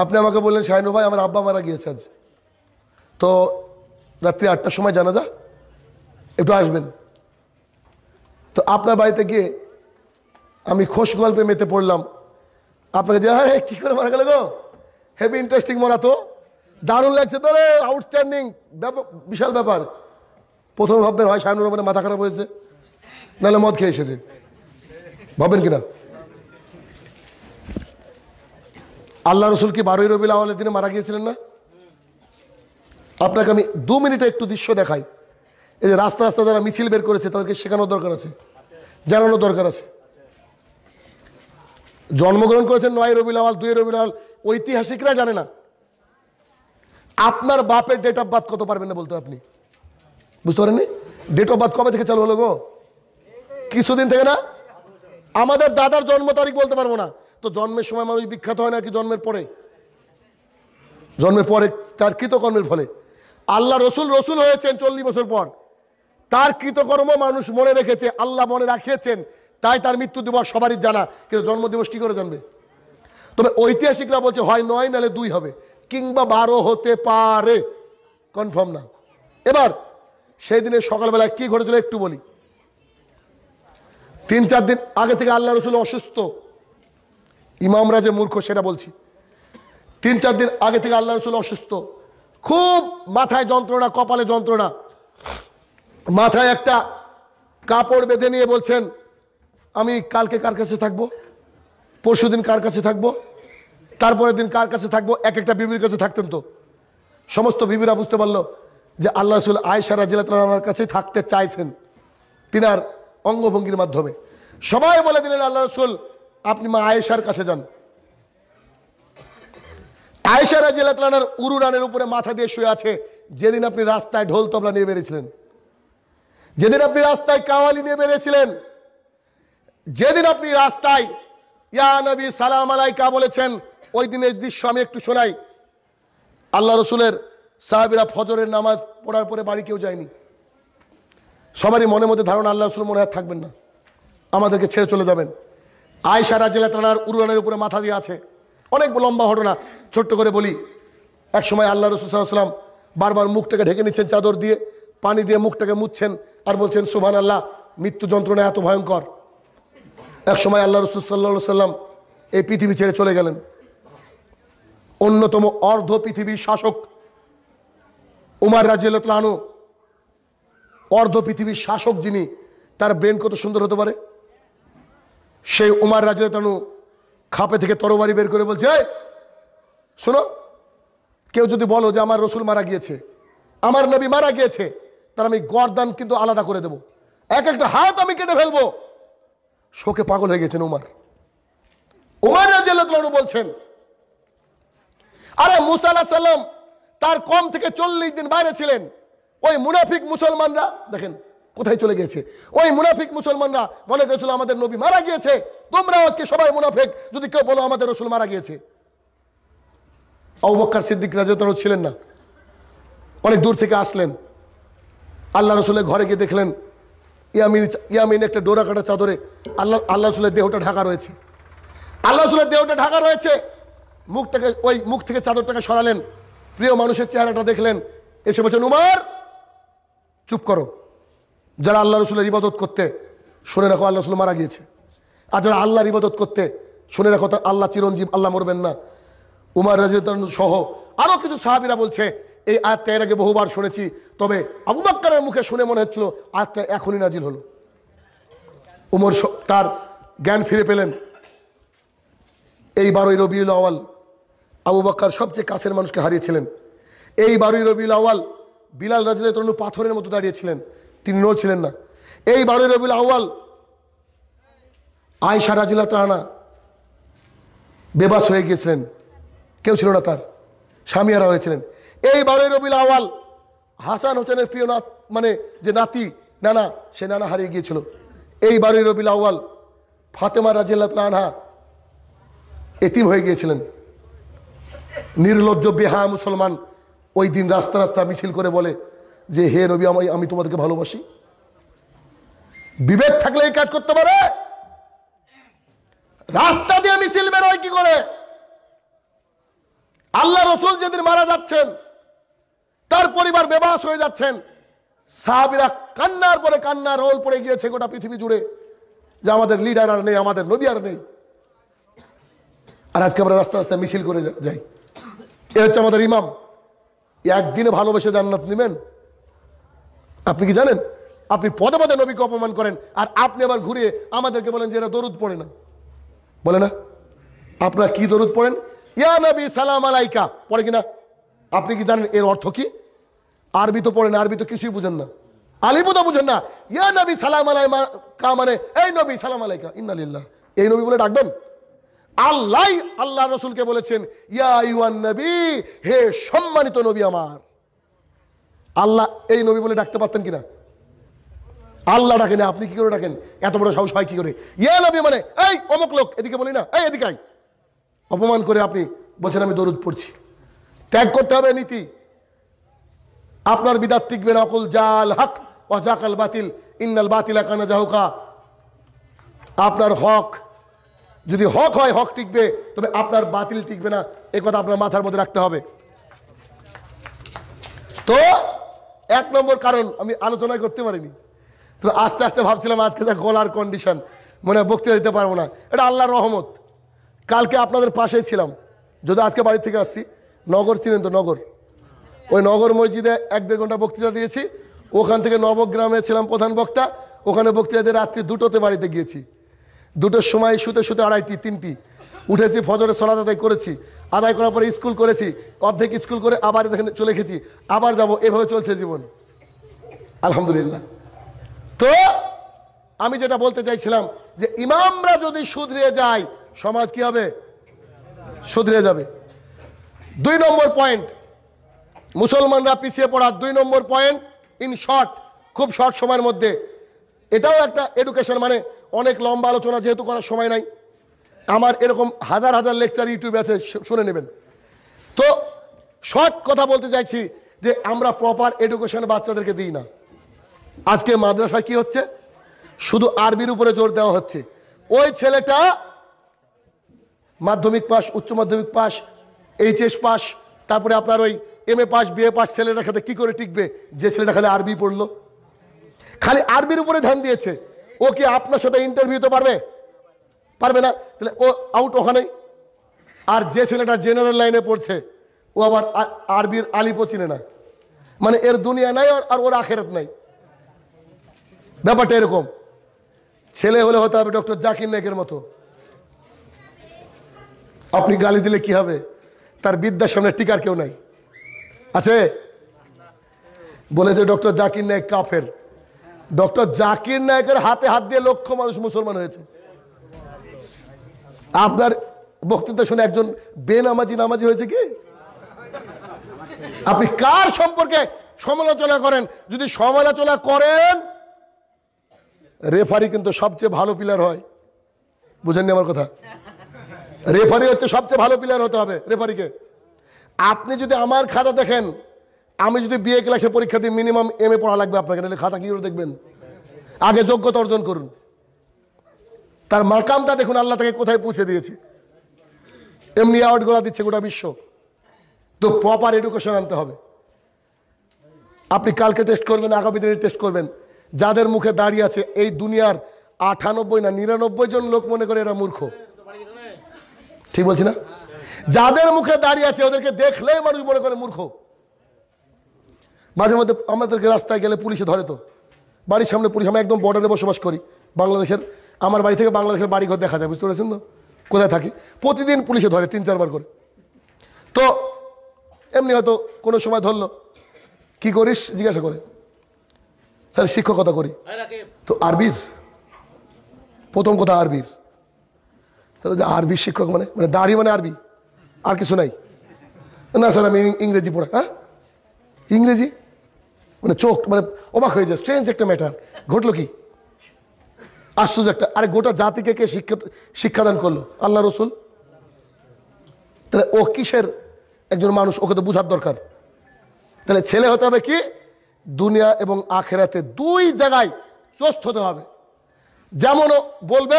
আপনি আমাকে বললেন শাহিনু ভাই আমার আব্বা মারা গিয়েছে আজ তো রাত্রি আটটার সময় জানা যা একটু আসবেন তো আপনার বাড়িতে গিয়ে আমি খোশ গল্পে মেতে পড়লাম আপনাকে যে হ্যাঁ কী করে মারা গেল গো হেভি ইন্টারেস্টিং মরা তো দারুণ লাগছে তো রে আউটস্ট্যান্ডিং বিশাল ব্যাপার প্রথমে ভাববেন হয় শাহানুর রহমানের মাথা খারাপ হয়েছে নাহলে মদ খেয়ে এসেছে ভাববেন কিনা আল্লাহ রসুল কি বারোই রবি আওয়ালের দিনে মারা গিয়েছিলেন না আপনাকে আমি দু মিনিটে একটু দৃশ্য দেখাই এই যে রাস্তা রাস্তা যারা মিছিল বের করেছে তাদেরকে শেখানোর দরকার আছে জানানোর দরকার আছে জন্মগ্রহণ করেছেন নয় রবি লাল দুই রবি লাল ঐতিহাসিকরা জানে না আপনার বাপের ডেট অফ বার্থ কত পারবেন না বলতে আপনি বুঝতে পারেননি ডেট অফ বার্থ কবে থেকে চালু হলো গো কিছুদিন থেকে না আমাদের দাদার জন্ম তারিখ বলতে পারবো না তো জন্মের সময় মানুষ বিখ্যাত হয় না কি জন্মের পরে জন্মের পরে তার কৃতকর্মের ফলে আল্লাহ রসুল রসুল হয়েছেন চল্লিশ বছর পর তার কৃতকর্ম মানুষ মনে রেখেছে আল্লাহ মনে রাখিয়েছেন তাই তার মৃত্যু দিবস সবারই জানা কিন্তু জন্মদিবস কী করে জানবে তবে ঐতিহাসিকরা বলছে হয় নয় নালে দুই হবে কিংবা বারো হতে পারে কনফার্ম না এবার সেই দিনে সকালবেলায় কি ঘটেছিল একটু বলি তিন চার দিন আগে থেকে আল্লাহ রসুল অসুস্থ ইমামরা যে মূর্খ সেটা বলছি তিন চার দিন আগে থেকে আল্লাহ রসুল অসুস্থ খুব মাথায় যন্ত্রণা কপালে যন্ত্রণা মাথায় একটা কাপড় বেঁধে নিয়ে বলছেন আমি কালকে কার কাছে থাকবো পরশু দিন কার কাছে থাকবো তারপরের দিন কার কাছে থাকবো এক একটা বিবির কাছে থাকতেন তো সমস্ত বিবিরা বুঝতে পারলো যে আল্লাহ রসুল আয়সা রাজিলাতার কাছে থাকতে চাইছেন তিনার অঙ্গভঙ্গির মাধ্যমে সবাই বলে দিলেন আল্লাহ রসুল আপনি মা আয়েশার কাছে যান আয়েশা রাজিলাতার উরুরানের উপরে মাথা দিয়ে শুয়ে আছে যেদিন আপনি রাস্তায় ঢোল তবলা নিয়ে বেরিয়েছিলেন যেদিন আপনি রাস্তায় কাওয়ালি নিয়ে বেরিয়েছিলেন যেদিন আপনি রাস্তায় ইয়া নবী সালাম আলাইকা বলেছেন ওই দিনের দৃশ্য আমি একটু শোনাই আল্লাহ রসুলের সাহাবিরা ফজরের নামাজ পড়ার পরে বাড়ি কেউ যায়নি সবারই মনে মধ্যে ধারণা আল্লাহ রসুল মনে হয় থাকবেন না আমাদেরকে ছেড়ে চলে যাবেন আয়সারা জেলা টানার উরুলানের উপরে মাথা দিয়ে আছে অনেক লম্বা ঘটনা ছোট্ট করে বলি এক সময় আল্লাহ রসুল সাহাশালাম বারবার মুখটাকে ঢেকে নিচ্ছেন চাদর দিয়ে পানি দিয়ে মুখটাকে মুছছেন আর বলছেন সুবান আল্লাহ মৃত্যু যন্ত্রণা এত ভয়ঙ্কর এক সময় আল্লাহ রসুল সাল্লা সাল্লাম এই পৃথিবী ছেড়ে চলে গেলেন অন্যতম অর্ধ পৃথিবীর শাসক উমার রাজিউল্লাহনু অর্ধ পৃথিবীর শাসক যিনি তার ব্রেন কত সুন্দর হতে পারে সেই উমার রাজিউল্লাহনু খাপে থেকে তরবারি বের করে বলছে শোনো কেউ যদি বলো যে আমার রসুল মারা গিয়েছে আমার নবী মারা গিয়েছে তার আমি গরদান কিন্তু আলাদা করে দেব এক একটা হাত আমি কেটে ফেলবো শোকে পাগল হয়ে গেছেন উমার উমার রাজু বলছেন আরে মুসা আলাহ সাল্লাম তার কম থেকে চল্লিশ দিন বাইরে ছিলেন ওই মুনাফিক মুসলমানরা দেখেন কোথায় চলে গেছে ওই মুনাফিক মুসলমানরা মনে করেছিল আমাদের নবী মারা গিয়েছে তোমরা আজকে সবাই মুনাফিক যদি কেউ বলো আমাদের রসুল মারা গিয়েছে অবক্কার সিদ্দিক রাজতারও ছিলেন না অনেক দূর থেকে আসলেন আল্লাহ রসুলের ঘরে গিয়ে দেখলেন ইয়ামিন ইয়ামিন একটা ডোরা কাটা চাদরে আল্লাহ আল্লাহ রসুলের দেহটা ঢাকা রয়েছে আল্লাহ রসুলের দেহটা ঢাকা রয়েছে মুখটাকে ওই মুখ থেকে চাদরটাকে সরালেন প্রিয় মানুষের চেহারাটা দেখলেন এসে বলছেন উমার চুপ করো যারা আল্লাহ রসুলের ইবাদত করতে শুনে রাখো আল্লাহ রসুল মারা গিয়েছে আর যারা আল্লাহর ইবাদত করতে শুনে রাখো তার আল্লাহ চিরঞ্জীব আল্লাহ মরবেন না উমার রাজিদ সহ আরও কিছু সাহাবিরা বলছে এই আয়াতটা এর আগে বহুবার শুনেছি তবে আবু বাক্কারের মুখে শুনে মনে হচ্ছিল আয়াতটা এখনই নাজিল হলো উমর তার জ্ঞান ফিরে পেলেন এই বারোই রবিউল আওয়াল আবু বাক্কার সবচেয়ে কাছের মানুষকে হারিয়েছিলেন এই বারোই রবিউল আওয়াল বিলাল রাজিলের তরুণ পাথরের মতো দাঁড়িয়েছিলেন তিনি নড়ছিলেন না এই বারোই রবিউল আওয়াল আয়সা রাজিলা তাহানা বেবাস হয়ে গিয়েছিলেন কেউ ছিল না তার স্বামীয়ারা হয়েছিলেন এই বারোই রবিল আওয়াল হাসান হোসেনের প্রিয় নাত মানে যে নাতি নানা সে নানা হারিয়ে গিয়েছিল এই বারোই রবিল আওয়াল ফাতেমা রাজিল্লা নানহা এতিম হয়ে গিয়েছিলেন নির্লজ্জ বেহা মুসলমান ওই দিন রাস্তা রাস্তা মিছিল করে বলে যে হে রবি আমি আমি তোমাদেরকে ভালোবাসি বিবেক থাকলে এই কাজ করতে পারে রাস্তা দিয়ে মিছিল বেরোয় কি করে আল্লাহ রসুল যেদিন মারা যাচ্ছেন তার পরিবার বেবাস হয়ে যাচ্ছেন সাহাবিরা কান্নার পরে কান্নার রোল পড়ে গিয়েছে গোটা পৃথিবী জুড়ে যে আমাদের লিডার আর নেই আমাদের নবী আর নেই আর আজকে আমরা রাস্তা রাস্তায় মিছিল করে যাই এ হচ্ছে আমাদের ইমাম একদিনে ভালোবেসে জান্নাত নেবেন আপনি কি জানেন আপনি পদে পদে নবীকে অপমান করেন আর আপনি আবার ঘুরে আমাদেরকে বলেন যে এরা দরুদ পড়ে না বলে না আপনারা কি দরুদ পড়েন ইয়া নবী সালাম আলাইকা পড়ে কিনা আপনি কি জানেন এর অর্থ কি আরবি তো পড়েন আরবি তো কিছুই বুঝেন না তো বুঝেন না ইয়া নবী সালাম আলাই কা মানে এই নবী সালাম আলাইকা ইন্নালিল্লাহ এই নবী বলে ডাকবেন আল্লাহ আল্লাহ রসুলকে বলেছেন ইয়া ইউয়ান নবী হে সম্মানিত নবী আমার আল্লাহ এই নবী বলে ডাকতে পারতেন কিনা আল্লাহ ডাকেন আপনি কি করে ডাকেন এত বড় সাহস হয় কি করে ইয়া নবী মানে এই অমুক লোক এদিকে বলি না এই এদিকে অপমান করে আপনি বলছেন আমি দরুদ পড়ছি ত্যাগ করতে হবে নীতি আপনার বিদাত টিকবে নকল জাল হক অজাকাল বাতিল ইন্নাল বাতিল একানা যাহকা আপনার হক যদি হক হয় হক টিকবে তবে আপনার বাতিল টিকবে না এ কথা আপনার মাথার মধ্যে রাখতে হবে তো এক নম্বর কারণ আমি আলোচনা করতে পারিনি তো আস্তে আস্তে ভাবছিলাম আজকে যা গলার কন্ডিশন মনে হয় বক্তৃতা দিতে পারবো না এটা আল্লাহর রহমত কালকে আপনাদের পাশেই ছিলাম যদি আজকে বাড়ি থেকে আসছি নগর চিনেন তো নগর ওই নগর মসজিদে এক দেড় ঘন্টা বক্তৃতা দিয়েছি ওখান থেকে নবগ্রামে ছিলাম প্রধান বক্তা ওখানে বক্তৃতা দিয়ে রাত্রি দুটোতে বাড়িতে গিয়েছি দুটোর সময় শুতে শুতে আড়াইটি তিনটি উঠেছি ফজরে সলাদ আদায় করেছি আদায় করার পরে স্কুল করেছি অর্ধেক স্কুল করে আবার এখানে চলে গেছি আবার যাব এভাবে চলছে জীবন আলহামদুলিল্লাহ তো আমি যেটা বলতে চাইছিলাম যে ইমামরা যদি শুধরে যায় সমাজ কি হবে শুধরে যাবে দুই নম্বর পয়েন্ট মুসলমানরা পিছিয়ে পড়ার দুই নম্বর পয়েন্ট ইন শর্ট খুব শর্ট সময়ের মধ্যে এটাও একটা এডুকেশন মানে অনেক লম্বা আলোচনা যেহেতু করার সময় নাই আমার এরকম হাজার হাজার লেকচার ইউটিউবে আছে শুনে নেবেন তো শর্ট কথা বলতে চাইছি যে আমরা প্রপার এডুকেশন বাচ্চাদেরকে দিই না আজকে মাদ্রাসা কি হচ্ছে শুধু আরবির উপরে জোর দেওয়া হচ্ছে ওই ছেলেটা মাধ্যমিক পাশ উচ্চ মাধ্যমিক পাশ এইচএস পাস তারপরে আপনার ওই M A pass BA pass ছেলেটা খাতে কী করে টিকবে যে ছেলেটা খালি আরবি পড়লো খালি আরবির উপরে ধ্যান দিয়েছে ও কি আপনার সাথে ইন্টারভিউ তো পারবে পারবে না তাহলে ও আউট ওখানেই আর যে ছেলেটা জেনারেল লাইনে পড়ছে ও আবার আরবির আলিপও চিনে না মানে এর দুনিয়া নাই আর ওর আখেরাত নাই ব্যাপারটা এরকম ছেলে হলে হতে হবে ডক্টর জাকির নায়কের মতো আপনি গালি দিলে কি হবে তার বিদ্যার সামনে টিকার কেউ নাই আছে বলে যে ডক্টর জাকির নায়ক কাফের ডক্টর জাকির নায়কের হাতে হাত দিয়ে লক্ষ মানুষ মুসলমান হয়েছে আপনার বক্তৃতা শুনে একজন বেনামাজি নামাজি হয়েছে কি আপনি কার সম্পর্কে সমালোচনা করেন যদি সমালোচনা করেন রেফারি কিন্তু সবচেয়ে ভালো প্লেয়ার হয় বুঝেননি আমার কথা রেফারি হচ্ছে সবচেয়ে ভালো প্লেয়ার হতে হবে রেফারিকে আপনি যদি আমার খাতা দেখেন আমি যদি বিএ ক্লাসে পরীক্ষা দিই মিনিমাম এম এ পড়া লাগবে আপনাকে নাহলে খাতা কি দেখবেন আগে যোগ্যতা অর্জন করুন তার মাকামটা দেখুন আল্লাহ তাকে কোথায় পৌঁছে দিয়েছে এমনি গোলা দিচ্ছে গোটা বিশ্ব তো প্রপার এডুকেশন আনতে হবে আপনি কালকে টেস্ট করবেন আগামী দিনে টেস্ট করবেন যাদের মুখে দাঁড়িয়ে আছে এই দুনিয়ার আটানব্বই না নিরানব্বই জন লোক মনে করে এরা মূর্খ ঠিক বলছি না যাদের মুখে দাঁড়িয়ে আছে ওদেরকে দেখলে মানুষ মনে করে মূর্খ মাঝে মধ্যে আমাদেরকে রাস্তায় গেলে পুলিশে ধরে তো বাড়ির সামনে পুলিশ আমি একদম বর্ডারে বসবাস করি বাংলাদেশের আমার বাড়ি থেকে বাংলাদেশের বাড়িঘর দেখা যায় বুঝতে পেরেছেন তো কোথায় থাকি প্রতিদিন পুলিশে ধরে তিন চারবার করে তো এমনি হয়তো কোনো সময় ধরলো কি করিস জিজ্ঞাসা করে স্যার শিক্ষকতা করি তো আরবির প্রথম কথা আরবির তাহলে যে আরবি শিক্ষক মানে মানে দাড়ি মানে আরবি আর কিছু নাই না স্যার আমি ইংরেজি পড়া হ্যাঁ ইংরেজি মানে চোখ মানে অবাক হয়ে যায় স্ট্রেঞ্জ একটা ম্যাটার ঘটলো কি আশ্চর্য একটা আরে গোটা জাতিকে কে শিক্ষা শিক্ষাদান করলো আল্লাহ রসুল তাহলে ও কিসের একজন মানুষ ওকে তো বোঝার দরকার তাহলে ছেলে হতে হবে কি দুনিয়া এবং আখেরাতে দুই জায়গায় চোস্ত হতে হবে যেমন বলবে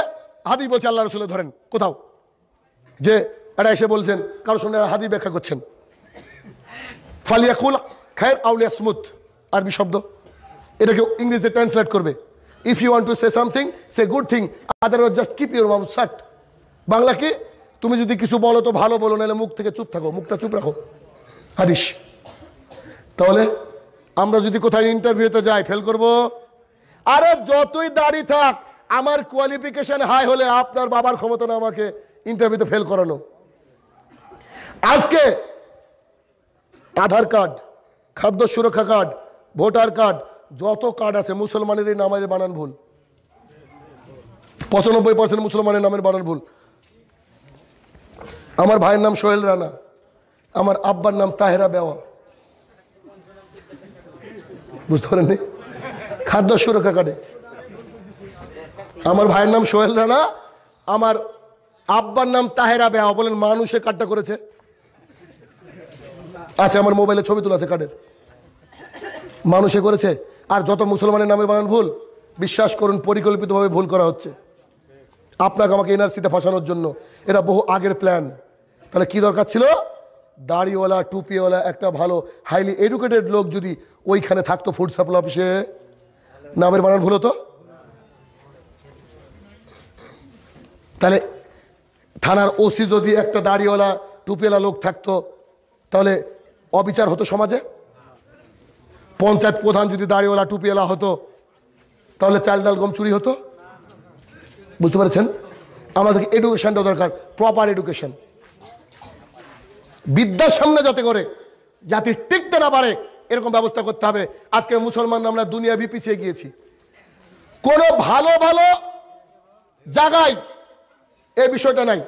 হাদি বলছে আল্লাহ রসুলে ধরেন কোথাও যে এটা এসে বলছেন কারোর সঙ্গে হাদি ব্যাখ্যা করছেন ফালিয়াকুল খায়ের আউলিয়া স্মুথ আরবি শব্দ এটাকে ইংরেজিতে ট্রান্সলেট করবে if you want to say something say good thing otherwise just keep your mouth shut Bangla কি তুমি যদি কিছু বলো তো ভালো বলো নাহলে মুখ থেকে চুপ থাকো মুখটা চুপ রাখো হাদিস তাহলে আমরা যদি কোথায় ইন্টারভিউতে যাই ফেল করব আরে যতই দাড়ি থাক আমার কোয়ালিফিকেশন হাই হলে আপনার বাবার ক্ষমতা না আমাকে ইন্টারভিউতে ফেল করানো আজকে আধার কার্ড খাদ্য সুরক্ষা কার্ড ভোটার কার্ড যত কার্ড আছে মুসলমানের নামের বানান ভুল পঁচানব্বই পার্সেন্ট মুসলমানের নামের বানান ভুল আমার ভাইয়ের নাম সোহেল রানা আমার আব্বার নাম তাহেরা বেওয়া বুঝতে পারেননি খাদ্য সুরক্ষা কার্ডে আমার ভাইয়ের নাম সোহেল রানা আমার আব্বার নাম তাহেরা বেয়া বলেন মানুষে কার্ডটা করেছে আছে আমার মোবাইলে ছবি তোলা আছে কার্ডের মানুষে করেছে আর যত মুসলমানের নামে বানান ভুল বিশ্বাস করুন পরিকল্পিতভাবে ভুল করা হচ্ছে আপনাকে আমাকে এনআরসিতে ফাঁসানোর জন্য এটা বহু আগের প্ল্যান তাহলে কি দরকার ছিল দাড়িওয়ালা টুপিওয়ালা একটা ভালো হাইলি এডুকেটেড লোক যদি ওইখানে থাকতো ফুড সাপ্লাই অফিসে নামের বানান ভুল হতো তাহলে থানার ওসি যদি একটা দাড়িওয়ালা টুপিওয়ালা লোক থাকতো তাহলে অবিচার হতো সমাজে পঞ্চায়েত প্রধান যদি দাড়িওয়ালা টুপিওয়ালা হতো তাহলে চাল ডাল গম চুরি হতো বুঝতে পারছেন আমাদেরকে এডুকেশনটা দরকার প্রপার এডুকেশন বিদ্যার সামনে যাতে করে জাতির টিকতে না পারে এরকম ব্যবস্থা করতে হবে আজকে মুসলমান আমরা দুনিয়া পিছিয়ে গিয়েছি কোনো ভালো ভালো জায়গায় এই বিষয়টা নাই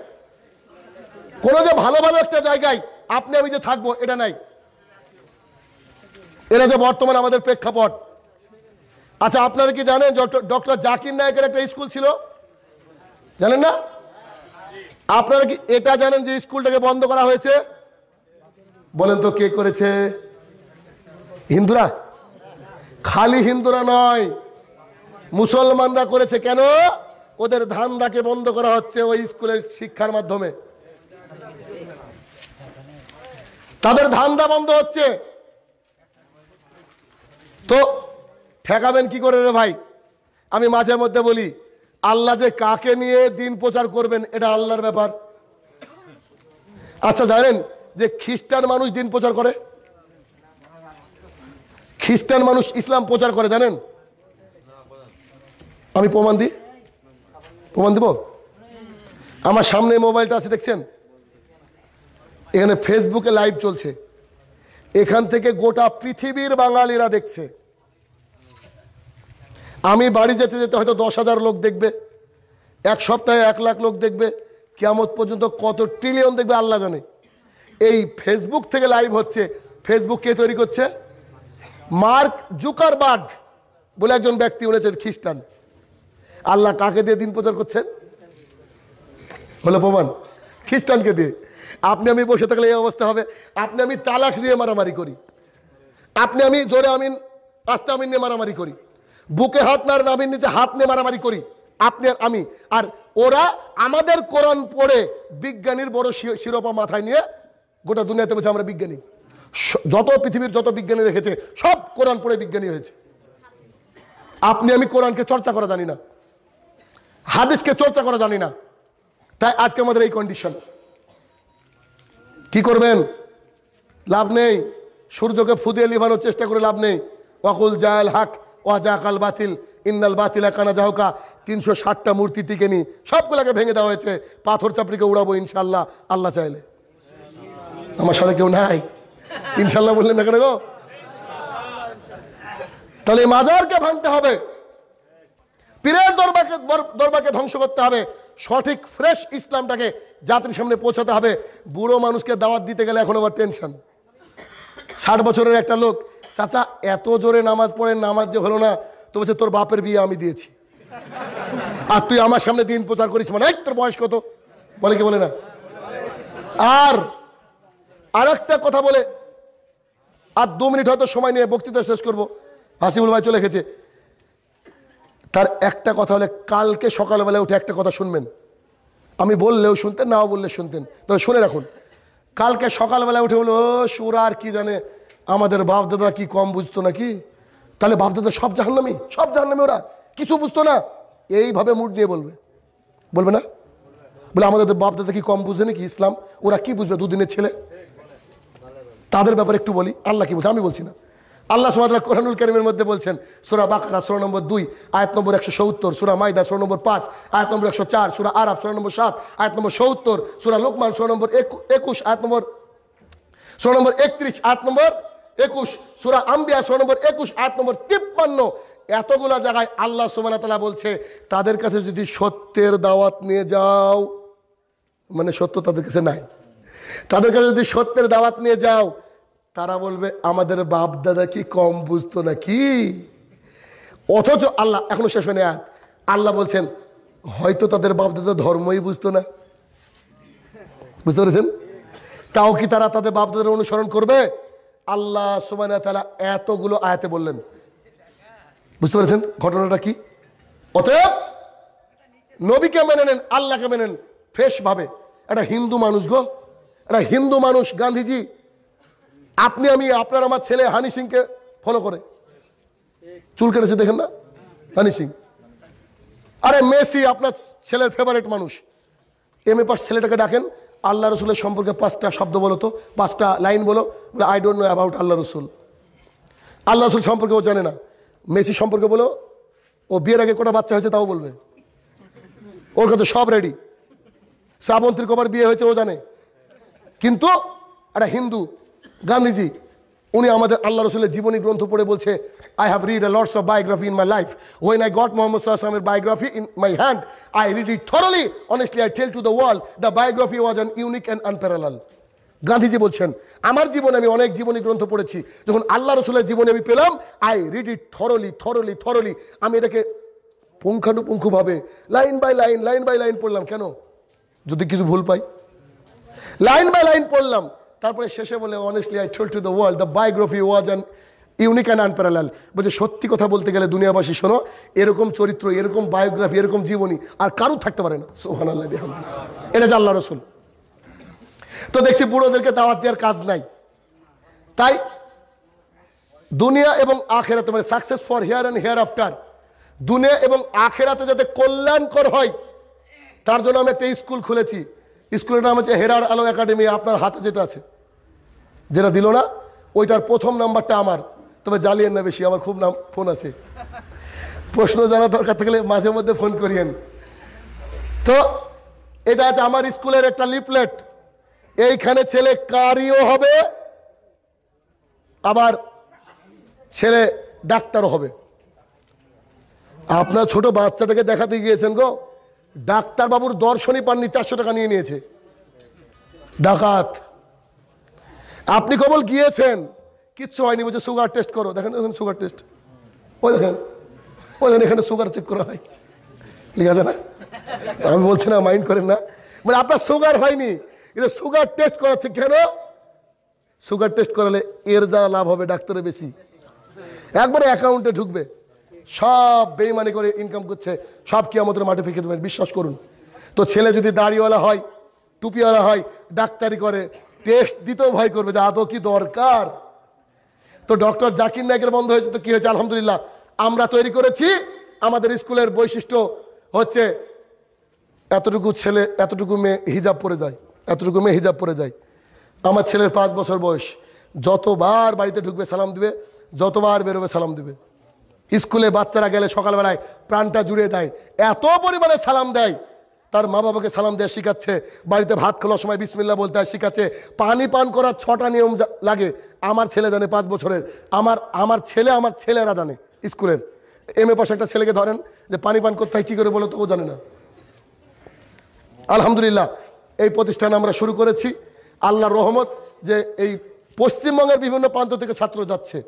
কোনো যে ভালো ভালো একটা জায়গায় আপনি আমি যে থাকবো এটা নাই এটা যে বর্তমান আমাদের প্রেক্ষাপট আচ্ছা আপনারা কি জানেন ডক্টর জাকির নায়কের একটা স্কুল ছিল জানেন না আপনারা কি এটা জানেন যে স্কুলটাকে বন্ধ করা হয়েছে বলেন তো কে করেছে হিন্দুরা খালি হিন্দুরা নয় মুসলমানরা করেছে কেন ওদের ধান্দাকে বন্ধ করা হচ্ছে ওই স্কুলের শিক্ষার মাধ্যমে তাদের ধান্দা বন্ধ হচ্ছে তো ঠেকাবেন কি করে রে ভাই আমি মাঝে মধ্যে বলি আল্লাহ যে কাকে নিয়ে দিন প্রচার করবেন এটা আল্লাহর ব্যাপার আচ্ছা জানেন যে খ্রিস্টান মানুষ দিন প্রচার করে খ্রিস্টান মানুষ ইসলাম প্রচার করে জানেন আমি প্রমাণ দিই প্রমাণ দেব আমার সামনে মোবাইলটা আছে দেখছেন এখানে ফেসবুকে লাইভ চলছে এখান থেকে গোটা পৃথিবীর বাঙালিরা দেখছে আমি বাড়ি যেতে যেতে হয়তো দশ হাজার লোক দেখবে এক সপ্তাহে এক লাখ লোক দেখবে কেমন পর্যন্ত কত ট্রিলিয়ন দেখবে আল্লাহ জানে এই ফেসবুক থেকে লাইভ হচ্ছে ফেসবুক কে তৈরি করছে মার্ক জুকারবার্গ বলে একজন ব্যক্তি বলেছেন খ্রিস্টান আল্লাহ কাকে দিয়ে দিন প্রচার করছেন বলে প্রমাণ খ্রিস্টানকে দিয়ে আপনি আমি বসে থাকলে এই অবস্থা হবে আপনি আমি তালাক নিয়ে মারামারি করি আপনি আমি জোরে আমিন আস্তে আমিন নিয়ে মারামারি করি বুকে হাত না নামিন নিচে হাত নিয়ে মারামারি করি আপনি আর আমি আর ওরা আমাদের কোরআন পড়ে বিজ্ঞানীর বড় শিরোপা মাথায় নিয়ে গোটা দুনিয়াতে বসে আমরা বিজ্ঞানী যত পৃথিবীর যত বিজ্ঞানী রেখেছে সব কোরআন পড়ে বিজ্ঞানী হয়েছে আপনি আমি কোরআনকে চর্চা করা জানি না হাদিসকে চর্চা করা জানি না তাই আজকে আমাদের এই কন্ডিশন কি করবেন লাভ নেই সূর্যকে ফুদিয়ে লিভানোর চেষ্টা করে লাভ নেই অকুল জায়াল হাক ওয়াজাকাল বাতিল ইন্নাল বাতিল একানা জাহকা তিনশো ষাটটা মূর্তি টিকে নি সবগুলোকে ভেঙে দেওয়া হয়েছে পাথর চাপড়িকে উড়াবো ইনশাল্লাহ আল্লাহ চাইলে আমার সাথে কেউ নাই ইনশাল্লাহ বললেন না কেন গো তাহলে মাজারকে ভাঙতে হবে পীরের দরবারকে দরবারকে ধ্বংস করতে হবে সঠিক ফ্রেশ ইসলামটাকে জাতির সামনে পৌঁছাতে হবে বুড়ো মানুষকে দাওয়াত দিতে গেলে এখন আবার টেনশন ষাট বছরের একটা লোক চাচা এত জোরে নামাজ পড়ে নামাজ যে হলো না তো বলছে তোর বাপের বিয়ে আমি দিয়েছি আর তুই আমার সামনে দিন প্রচার করিস মানে তোর বয়স কত বলে কি বলে না আর আর একটা কথা বলে আর দু মিনিট হয়তো সময় নিয়ে বক্তৃতা শেষ করবো হাসিবুল ভাই চলে গেছে তার একটা কথা হলে কালকে সকালবেলা উঠে একটা কথা শুনবেন আমি বললেও শুনতেন নাও বললে শুনতেন তবে শুনে রাখুন কালকে সকালবেলা উঠে বলবো সুরা আর কি জানে আমাদের বাপ দাদা কি কম বুঝতো নাকি তাহলে বাপ দাদা সব জাহান্নামি সব জাহান্নামি ওরা কিছু বুঝতো না এইভাবে মুড নিয়ে বলবে বলবে না বলে আমাদের বাপ দাদা কি কম বুঝে নাকি ইসলাম ওরা কি বুঝবে দুদিনের ছেলে তাদের ব্যাপারে একটু বলি আল্লাহ কি বুঝে আমি বলছি না আল্লাহ সুমাদুল্লাহ কোরআনুল করিমের মধ্যে বলছেন সুরা বাকরা ষোলো নম্বর দুই আয়াত নম্বর একশো সত্তর সুরা মাইদা ষোলো নম্বর পাঁচ আয়াত নম্বর একশো চার সুরা আরব ষোলো নম্বর সাত আয়াত নম্বর সত্তর সুরা লোকমান ষোলো নম্বর একুশ আয়াত নম্বর ষোলো নম্বর একত্রিশ আয়াত নম্বর একুশ সুরা আম্বিয়া ষোলো নম্বর একুশ আয়াত নম্বর তিপ্পান্ন এতগুলা জায়গায় আল্লাহ সুবাহ তালা বলছে তাদের কাছে যদি সত্যের দাওয়াত নিয়ে যাও মানে সত্য তাদের কাছে নাই তাদের কাছে যদি সত্যের দাওয়াত নিয়ে যাও তারা বলবে আমাদের বাপ দাদা কি কম বুঝতো নাকি অথচ আল্লাহ এখনো শেষ হয়নি আয়াত আল্লাহ বলছেন হয়তো তাদের বাপ দাদা ধর্মই বুঝতো না বুঝতে পেরেছেন তাও কি তারা তাদের বাপ দাদার অনুসরণ করবে আল্লাহ সুমান তারা এতগুলো আয়াতে বললেন বুঝতে পেরেছেন ঘটনাটা কি অতএব নবীকে মেনে নেন আল্লাহকে মেনে নেন ফ্রেশভাবে একটা হিন্দু মানুষ গো একটা হিন্দু মানুষ গান্ধীজি আপনি আমি আপনার আমার ছেলে হানি সিংকে ফলো করে চুল কেটেছে দেখেন না হানি সিং আরে মেসি আপনার ছেলের ফেভারিট মানুষ এম এ পাস ছেলেটাকে ডাকেন আল্লাহ রসুলের সম্পর্কে পাঁচটা শব্দ বলো তো পাঁচটা লাইন বলো বলে I don't know about Allah Rasul Allah রসুল সম্পর্কে ও জানে না মেসি সম্পর্কে বলো ও বিয়ের আগে কটা বাচ্চা হয়েছে তাও বলবে ওর কাছে সব রেডি শ্রাবন্তীর কবার বিয়ে হয়েছে ও জানে কিন্তু একটা হিন্দু গান্ধীজি উনি আমাদের আল্লাহ রসুলের জীবনী গ্রন্থ পড়ে বলছে I have read a lords of biography in my life when I got Mohammad সাহসামের biography in my hand I read it thoroughly honestly I tell to the world the biography was an unique and unparalleled Gandhiji বলছেন আমার জীবনে আমি অনেক জীবনী গ্রন্থ পড়েছি যখন আল্লাহ রসুলের জীবনে আমি পেলাম I read it thoroughly thoroughly thoroughly আমি এটাকে পুঙ্খানুপুঙ্খুভাবে line by line line by line পড়লাম কেন যদি কিছু ভুল পাই লাইন বাই লাইন পড়লাম তারপরে শেষে বলে honestly I told to the world the biography was an unique and unparalleled বলছে সত্যি কথা বলতে গেলে দুনিয়াবাসী শোনো এরকম চরিত্র এরকম বায়োগ্রাফি এরকম জীবনী আর কারো থাকতে পারে না সোহান আল্লাহ এটা জানলা রসুল তো দেখছি বুড়োদেরকে দাওয়াত দেওয়ার কাজ নাই তাই দুনিয়া এবং আখেরাতে মানে success for here and hereafter দুনিয়া এবং আখেরাতে যাতে কল্যাণকর হয় তার জন্য আমি একটা স্কুল খুলেছি স্কুলের নাম আছে হেরার আলো একাডেমি আপনার হাতে যেটা আছে যেটা দিল না ওইটার প্রথম নাম্বারটা আমার তবে জ্বালিয়েন না বেশি আমার খুব নাম ফোন আছে প্রশ্ন জানা দরকার থাকলে মাঝে মধ্যে ফোন করিয়েন তো এটা আছে আমার স্কুলের একটা লিপলেট এইখানে ছেলে কারিও হবে আবার ছেলে ডাক্তারও হবে আপনার ছোট বাচ্চাটাকে দেখাতে গিয়েছেন গো ডাক্তারবাবুর দর্শনই পাননি চারশো টাকা নিয়ে নিয়েছে ডাকাত আপনি কবল গিয়েছেন কিচ্ছু হয়নি বলছে সুগার টেস্ট করো দেখেন ওখানে সুগার টেস্ট ওই দেখেন ওই দেখেন এখানে সুগার চেক করা হয় ঠিক আছে না আমি বলছি না মাইন্ড করেন না মানে আপনার সুগার হয়নি কিন্তু সুগার টেস্ট করাচ্ছে কেন সুগার টেস্ট করালে এর যা লাভ হবে ডাক্তারের বেশি একবারে অ্যাকাউন্টে ঢুকবে সব বেইমানি করে ইনকাম করছে সব কি আমাদের মাঠে ফেঁকে দেবেন বিশ্বাস করুন তো ছেলে যদি দাড়িওয়ালা হয় টুপিওয়ালা হয় ডাক্তারি করে টেস্ট দিতেও ভয় করবে যে আদৌ কি দরকার তো ডক্টর জাকির নায়কের বন্ধ হয়েছে তো কি হয়েছে আলহামদুলিল্লাহ আমরা তৈরি করেছি আমাদের স্কুলের বৈশিষ্ট্য হচ্ছে এতটুকু ছেলে এতটুকু মেয়ে হিজাব পরে যায় এতটুকু মেয়ে হিজাব পরে যায় আমার ছেলের পাঁচ বছর বয়স যতবার বাড়িতে ঢুকবে সালাম দিবে যতবার বেরোবে সালাম দিবে স্কুলে বাচ্চারা গেলে সকালবেলায় প্রাণটা জুড়ে দেয় এত পরিমাণে সালাম দেয় তার মা বাবাকে সালাম দেওয়া শিখাচ্ছে বাড়িতে ভাত খোলার সময় বিসমিল্লা বলতে শিখাচ্ছে পানি পান করার ছটা নিয়ম লাগে আমার ছেলে জানে পাঁচ বছরের আমার আমার ছেলে আমার ছেলেরা জানে স্কুলের এম এ পাশে একটা ছেলেকে ধরেন যে পানি পান করতে হয় কী করে বলো তো ও জানে না আলহামদুলিল্লাহ এই প্রতিষ্ঠান আমরা শুরু করেছি আল্লাহ রহমত যে এই পশ্চিমবঙ্গের বিভিন্ন প্রান্ত থেকে ছাত্র যাচ্ছে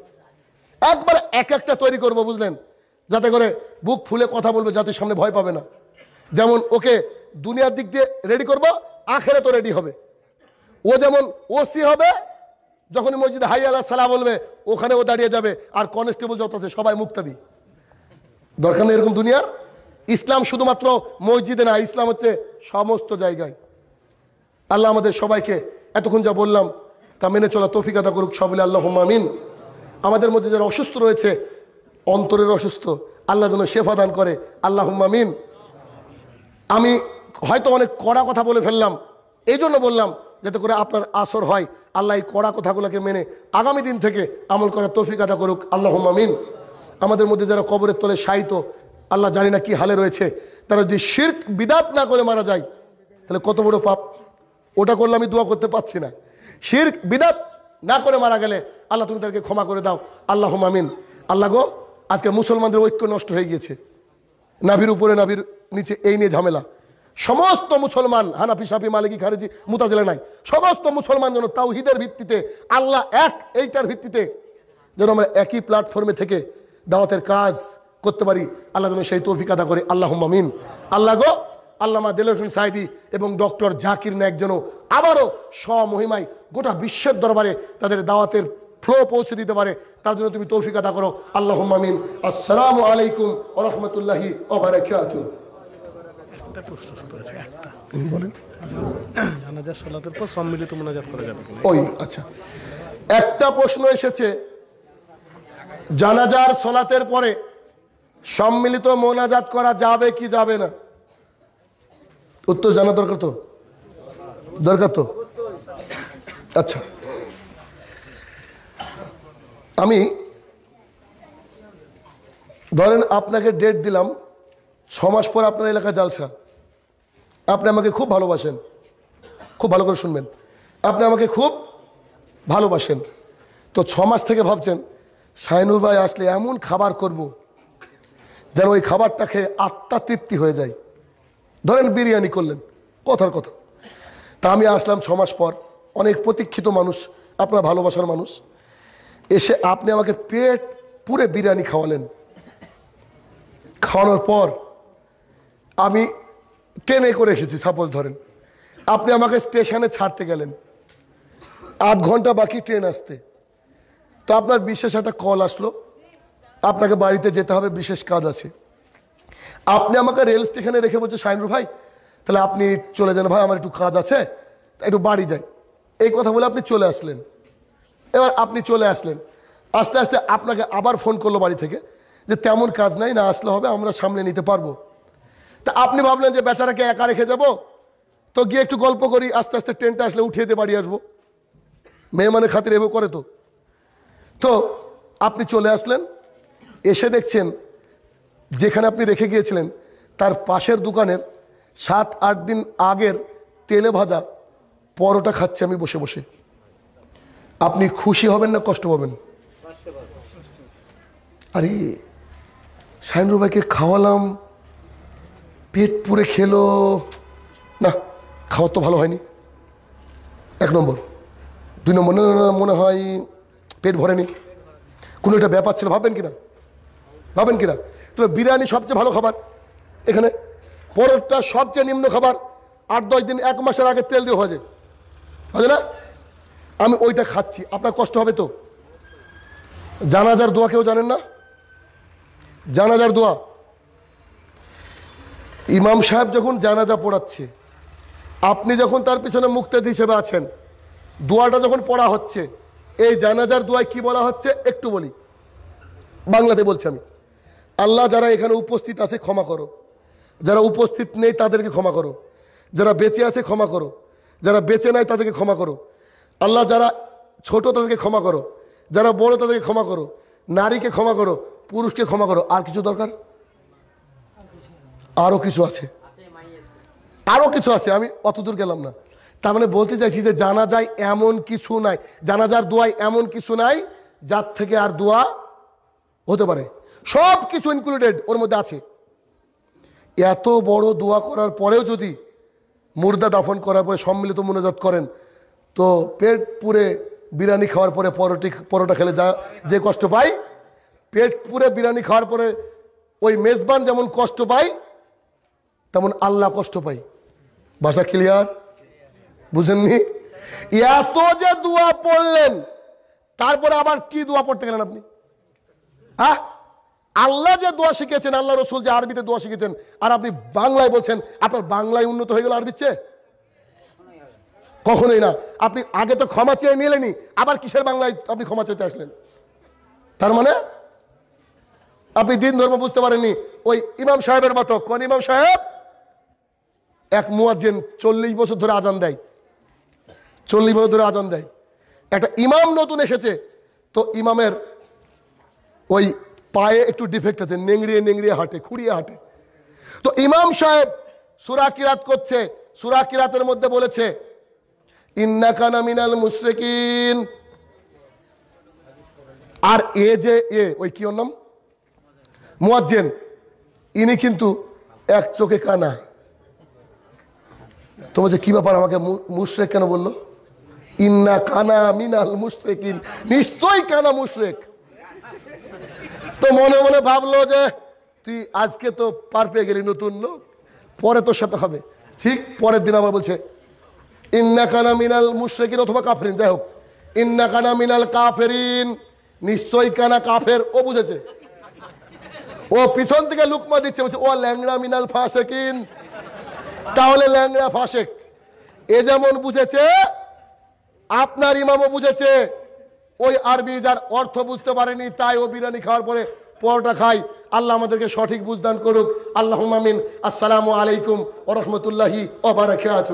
একবার এক একটা তৈরি করব বুঝলেন যাতে করে বুক ফুলে কথা বলবে জাতির সামনে ভয় পাবে না যেমন ওকে দুনিয়ার দিক দিয়ে রেডি করবো আখেরে তো রেডি হবে ও যেমন ওসি হবে যখন মসজিদে হাই আল্লাহ সালা বলবে ওখানে ও দাঁড়িয়ে যাবে আর কনস্টেবল যত আছে সবাই মুক্তাদি দরকার নেই এরকম দুনিয়ার ইসলাম শুধুমাত্র মসজিদে না ইসলাম হচ্ছে সমস্ত জায়গায় আল্লাহ আমাদের সবাইকে এতক্ষণ যা বললাম তা মেনে চলা তৌফিকাতা করুক সবলে আল্লাহ মামিন আমাদের মধ্যে যারা অসুস্থ রয়েছে অন্তরের অসুস্থ আল্লাহ যেন শেফা দান করে আল্লাহ মামিন আমি হয়তো অনেক কড়া কথা বলে ফেললাম এই জন্য বললাম যাতে করে আপনার আসর হয় আল্লাহ এই কড়া কথাগুলোকে মেনে আগামী দিন থেকে আমল করার তফিক আদা করুক আল্লাহ মামিন আমাদের মধ্যে যারা কবরের তলে সাহিত্য আল্লাহ জানি না কি হালে রয়েছে তারা যদি শির্ক বিদাত না করে মারা যায় তাহলে কত বড় পাপ ওটা করলে আমি দোয়া করতে পারছি না শির্ক বিদাত না করে মারা গেলে আল্লাহ তুমি তাদেরকে ক্ষমা করে দাও আল্লাহ মামিন আল্লাহ গো আজকে মুসলমানদের ঐক্য নষ্ট হয়ে গিয়েছে নাভির উপরে নাভির নিচে এই নিয়ে ঝামেলা সমস্ত মুসলমান হানাফি সাফি মালিকি খারেজি মুতাজেলা নাই সমস্ত মুসলমান যেন তাওহিদের ভিত্তিতে আল্লাহ এক এইটার ভিত্তিতে যেন আমরা একই প্ল্যাটফর্মে থেকে দাওয়াতের কাজ করতে পারি আল্লাহ যেন সেই তৌফিক আদা করে আল্লাহ মামিন আল্লাহ গো আল্লামা দেলোর হোসেন সাহেদি এবং ডক্টর জাকির নায়ক যেন আবারও স্বমহিমায় গোটা বিশ্বের দরবারে তাদের দাওয়াতের ফ্লো পৌঁছে দিতে পারে তার জন্য তুমি তৌফিক আদা করো আল্লাহ মামিন আসসালামু আলাইকুম রহমতুল্লাহি আচ্ছা। একটা প্রশ্ন এসেছে জানাজার সলাতের পরে সম্মিলিত মোনাজাত করা যাবে কি যাবে না উত্তর জানা দরকার তো দরকার তো আচ্ছা আমি ধরেন আপনাকে ডেট দিলাম ছ মাস পর আপনার এলাকা জালসা আপনি আমাকে খুব ভালোবাসেন খুব ভালো করে শুনবেন আপনি আমাকে খুব ভালোবাসেন তো ছ মাস থেকে ভাবছেন সাইনুর ভাই আসলে এমন খাবার করব যেন ওই খাবারটা খেয়ে আত্মা তৃপ্তি হয়ে যায় ধরেন বিরিয়ানি করলেন কথার কথা তা আমি আসলাম ছ মাস পর অনেক প্রতীক্ষিত মানুষ আপনার ভালোবাসার মানুষ এসে আপনি আমাকে পেট পুরে বিরিয়ানি খাওয়ালেন খাওয়ানোর পর আমি ট্রেনে করে এসেছি সাপোজ ধরেন আপনি আমাকে স্টেশনে ছাড়তে গেলেন আট ঘন্টা বাকি ট্রেন আসতে তো আপনার বিশেষ একটা কল আসলো আপনাকে বাড়িতে যেতে হবে বিশেষ কাজ আছে আপনি আমাকে রেল স্টেশনে রেখে বলছে শাহিনুর ভাই তাহলে আপনি চলে যান ভাই আমার একটু কাজ আছে একটু বাড়ি যাই এই কথা বলে আপনি চলে আসলেন এবার আপনি চলে আসলেন আস্তে আস্তে আপনাকে আবার ফোন করলো বাড়ি থেকে যে তেমন কাজ নাই না আসলে হবে আমরা সামনে নিতে পারবো তা আপনি ভাবলেন যে বেচারাকে একা রেখে যাব তো গিয়ে একটু গল্প করি আস্তে আস্তে ট্রেনটা আসলে উঠিয়ে দিয়ে বাড়ি আসবো মেহমানের খাতির এভাবে করে তো তো আপনি চলে আসলেন এসে দেখছেন যেখানে আপনি রেখে গিয়েছিলেন তার পাশের দোকানের সাত আট দিন আগের তেলে ভাজা পরোটা খাচ্ছি আমি বসে বসে আপনি খুশি হবেন না কষ্ট পাবেন আরে সাইনরু ভাইকে খাওয়ালাম পেট পুরে খেলো না খাওয়া তো ভালো হয়নি এক নম্বর দুই নম্বর মনে হয় পেট ভরেনি কোনো একটা ব্যাপার ছিল ভাববেন কিনা ভাবেন কিনা তো বিরিয়ানি সবচেয়ে ভালো খাবার এখানে পরোটা সবচেয়ে নিম্ন খাবার আট দশ দিন এক মাসের আগে তেল দিয়ে ভাজে ভাজে না আমি ওইটা খাচ্ছি আপনার কষ্ট হবে তো জানাজার দোয়া কেউ জানেন না জানাজার দোয়া ইমাম সাহেব যখন জানাজা পড়াচ্ছে আপনি যখন তার পিছনে মুক্তাদি হিসেবে আছেন দোয়াটা যখন পড়া হচ্ছে এই জানাজার দোয়ায় কি বলা হচ্ছে একটু বলি বাংলাতে বলছি আমি আল্লাহ যারা এখানে উপস্থিত আছে ক্ষমা করো যারা উপস্থিত নেই তাদেরকে ক্ষমা করো যারা বেঁচে আছে ক্ষমা করো যারা বেঁচে নাই তাদেরকে ক্ষমা করো আল্লাহ যারা ছোট তাদেরকে ক্ষমা করো যারা বড় তাদেরকে ক্ষমা করো নারীকে ক্ষমা করো পুরুষকে ক্ষমা করো আর কিছু দরকার আরও কিছু আছে আরও কিছু আছে আমি অত দূর গেলাম না তার মানে বলতে চাইছি যে জানা যায় এমন কিছু নাই জানাজার দোয়ায় এমন কিছু নাই যার থেকে আর দোয়া হতে পারে সব কিছু ইনক্লুডেড ওর মধ্যে আছে এত বড় দোয়া করার পরেও যদি মুর্দা দাফন করার পরে সম্মিলিত মনোজাত করেন তো পেট পুরে বিরিয়ানি খাওয়ার পরে পরোটি পরোটা খেলে যা যে কষ্ট পাই পেট পুরে বিরিয়ানি খাওয়ার পরে ওই মেজবান যেমন কষ্ট পাই তেমন আল্লাহ কষ্ট পাই ভাষা ক্লিয়ার বুঝেননি এত যে দোয়া পড়লেন তারপরে আবার কি দোয়া পড়তে গেলেন আপনি হ্যাঁ আল্লাহ যে দোয়া শিখেছেন আল্লাহ রসুল যে আরবিতে দোয়া শিখেছেন আর আপনি বাংলায় বলছেন আপনার বাংলায় উন্নত হয়ে গেল আরবিচ্ছে কখনোই না আপনি আগে তো ক্ষমা চেয়ে নিলেনি আবার কিসের বাংলায় আপনি ক্ষমা চেতে আসলেন তার মানে আপনি দিন ধর্ম বুঝতে পারেননি ওই ইমাম সাহেবের মতো কোন ইমাম সাহেব এক মুয়াজ্জেন চল্লিশ বছর ধরে আজান দেয় চল্লিশ বছর ধরে আজান দেয় একটা ইমাম নতুন এসেছে তো ইমামের ওই পায়ে একটু ডিফেক্ট আছে নেংড়িয়ে নেংড়িয়ে হাঁটে খুঁড়িয়ে হাঁটে তো ইমাম সাহেব সুরা কিরাত করছে সুরা কিরাতের মধ্যে বলেছে ইন্নাকানা মিনাল আর এ যে এ ওই কি ওর নাম মুয়াজ্জেন ইনি কিন্তু এক চোখে কানা তো বলছে কি ব্যাপার আমাকে মুশরেক কেন বললো ইন্না কানা মিনাল মুশরেক নিশ্চয়ই কানা মুশরেক তো মনে মনে ভাবলো যে তুই আজকে তো পার পেয়ে গেলি নতুন লোক পরে তোর সাথে হবে ঠিক পরের দিন আবার বলছে ইন্নাকানা মিনাল মুশ্রেকিন অথবা কাফেরিন যাই হোক ইন্নাকানা মিনাল কাফেরিন নিশ্চয়ই কানা কাফের ও বুঝেছে ও পিছন থেকে লুকমা দিচ্ছে বলছে ও ল্যাংড়া মিনাল ফাঁসেকিন তাহলে ল্যাংড়া ফাঁসেক এ যেমন বুঝেছে আপনার ইমামও বুঝেছে ওই আরবি যার অর্থ বুঝতে পারেনি তাই ও বিরিয়ানি খাওয়ার পরে পরোটা খাই আল্লাহ আমাদেরকে সঠিক বুঝদান করুক আল্লাহ মামিন আসসালামু আলাইকুম ও রহমতুল্লাহি ওবরাকাত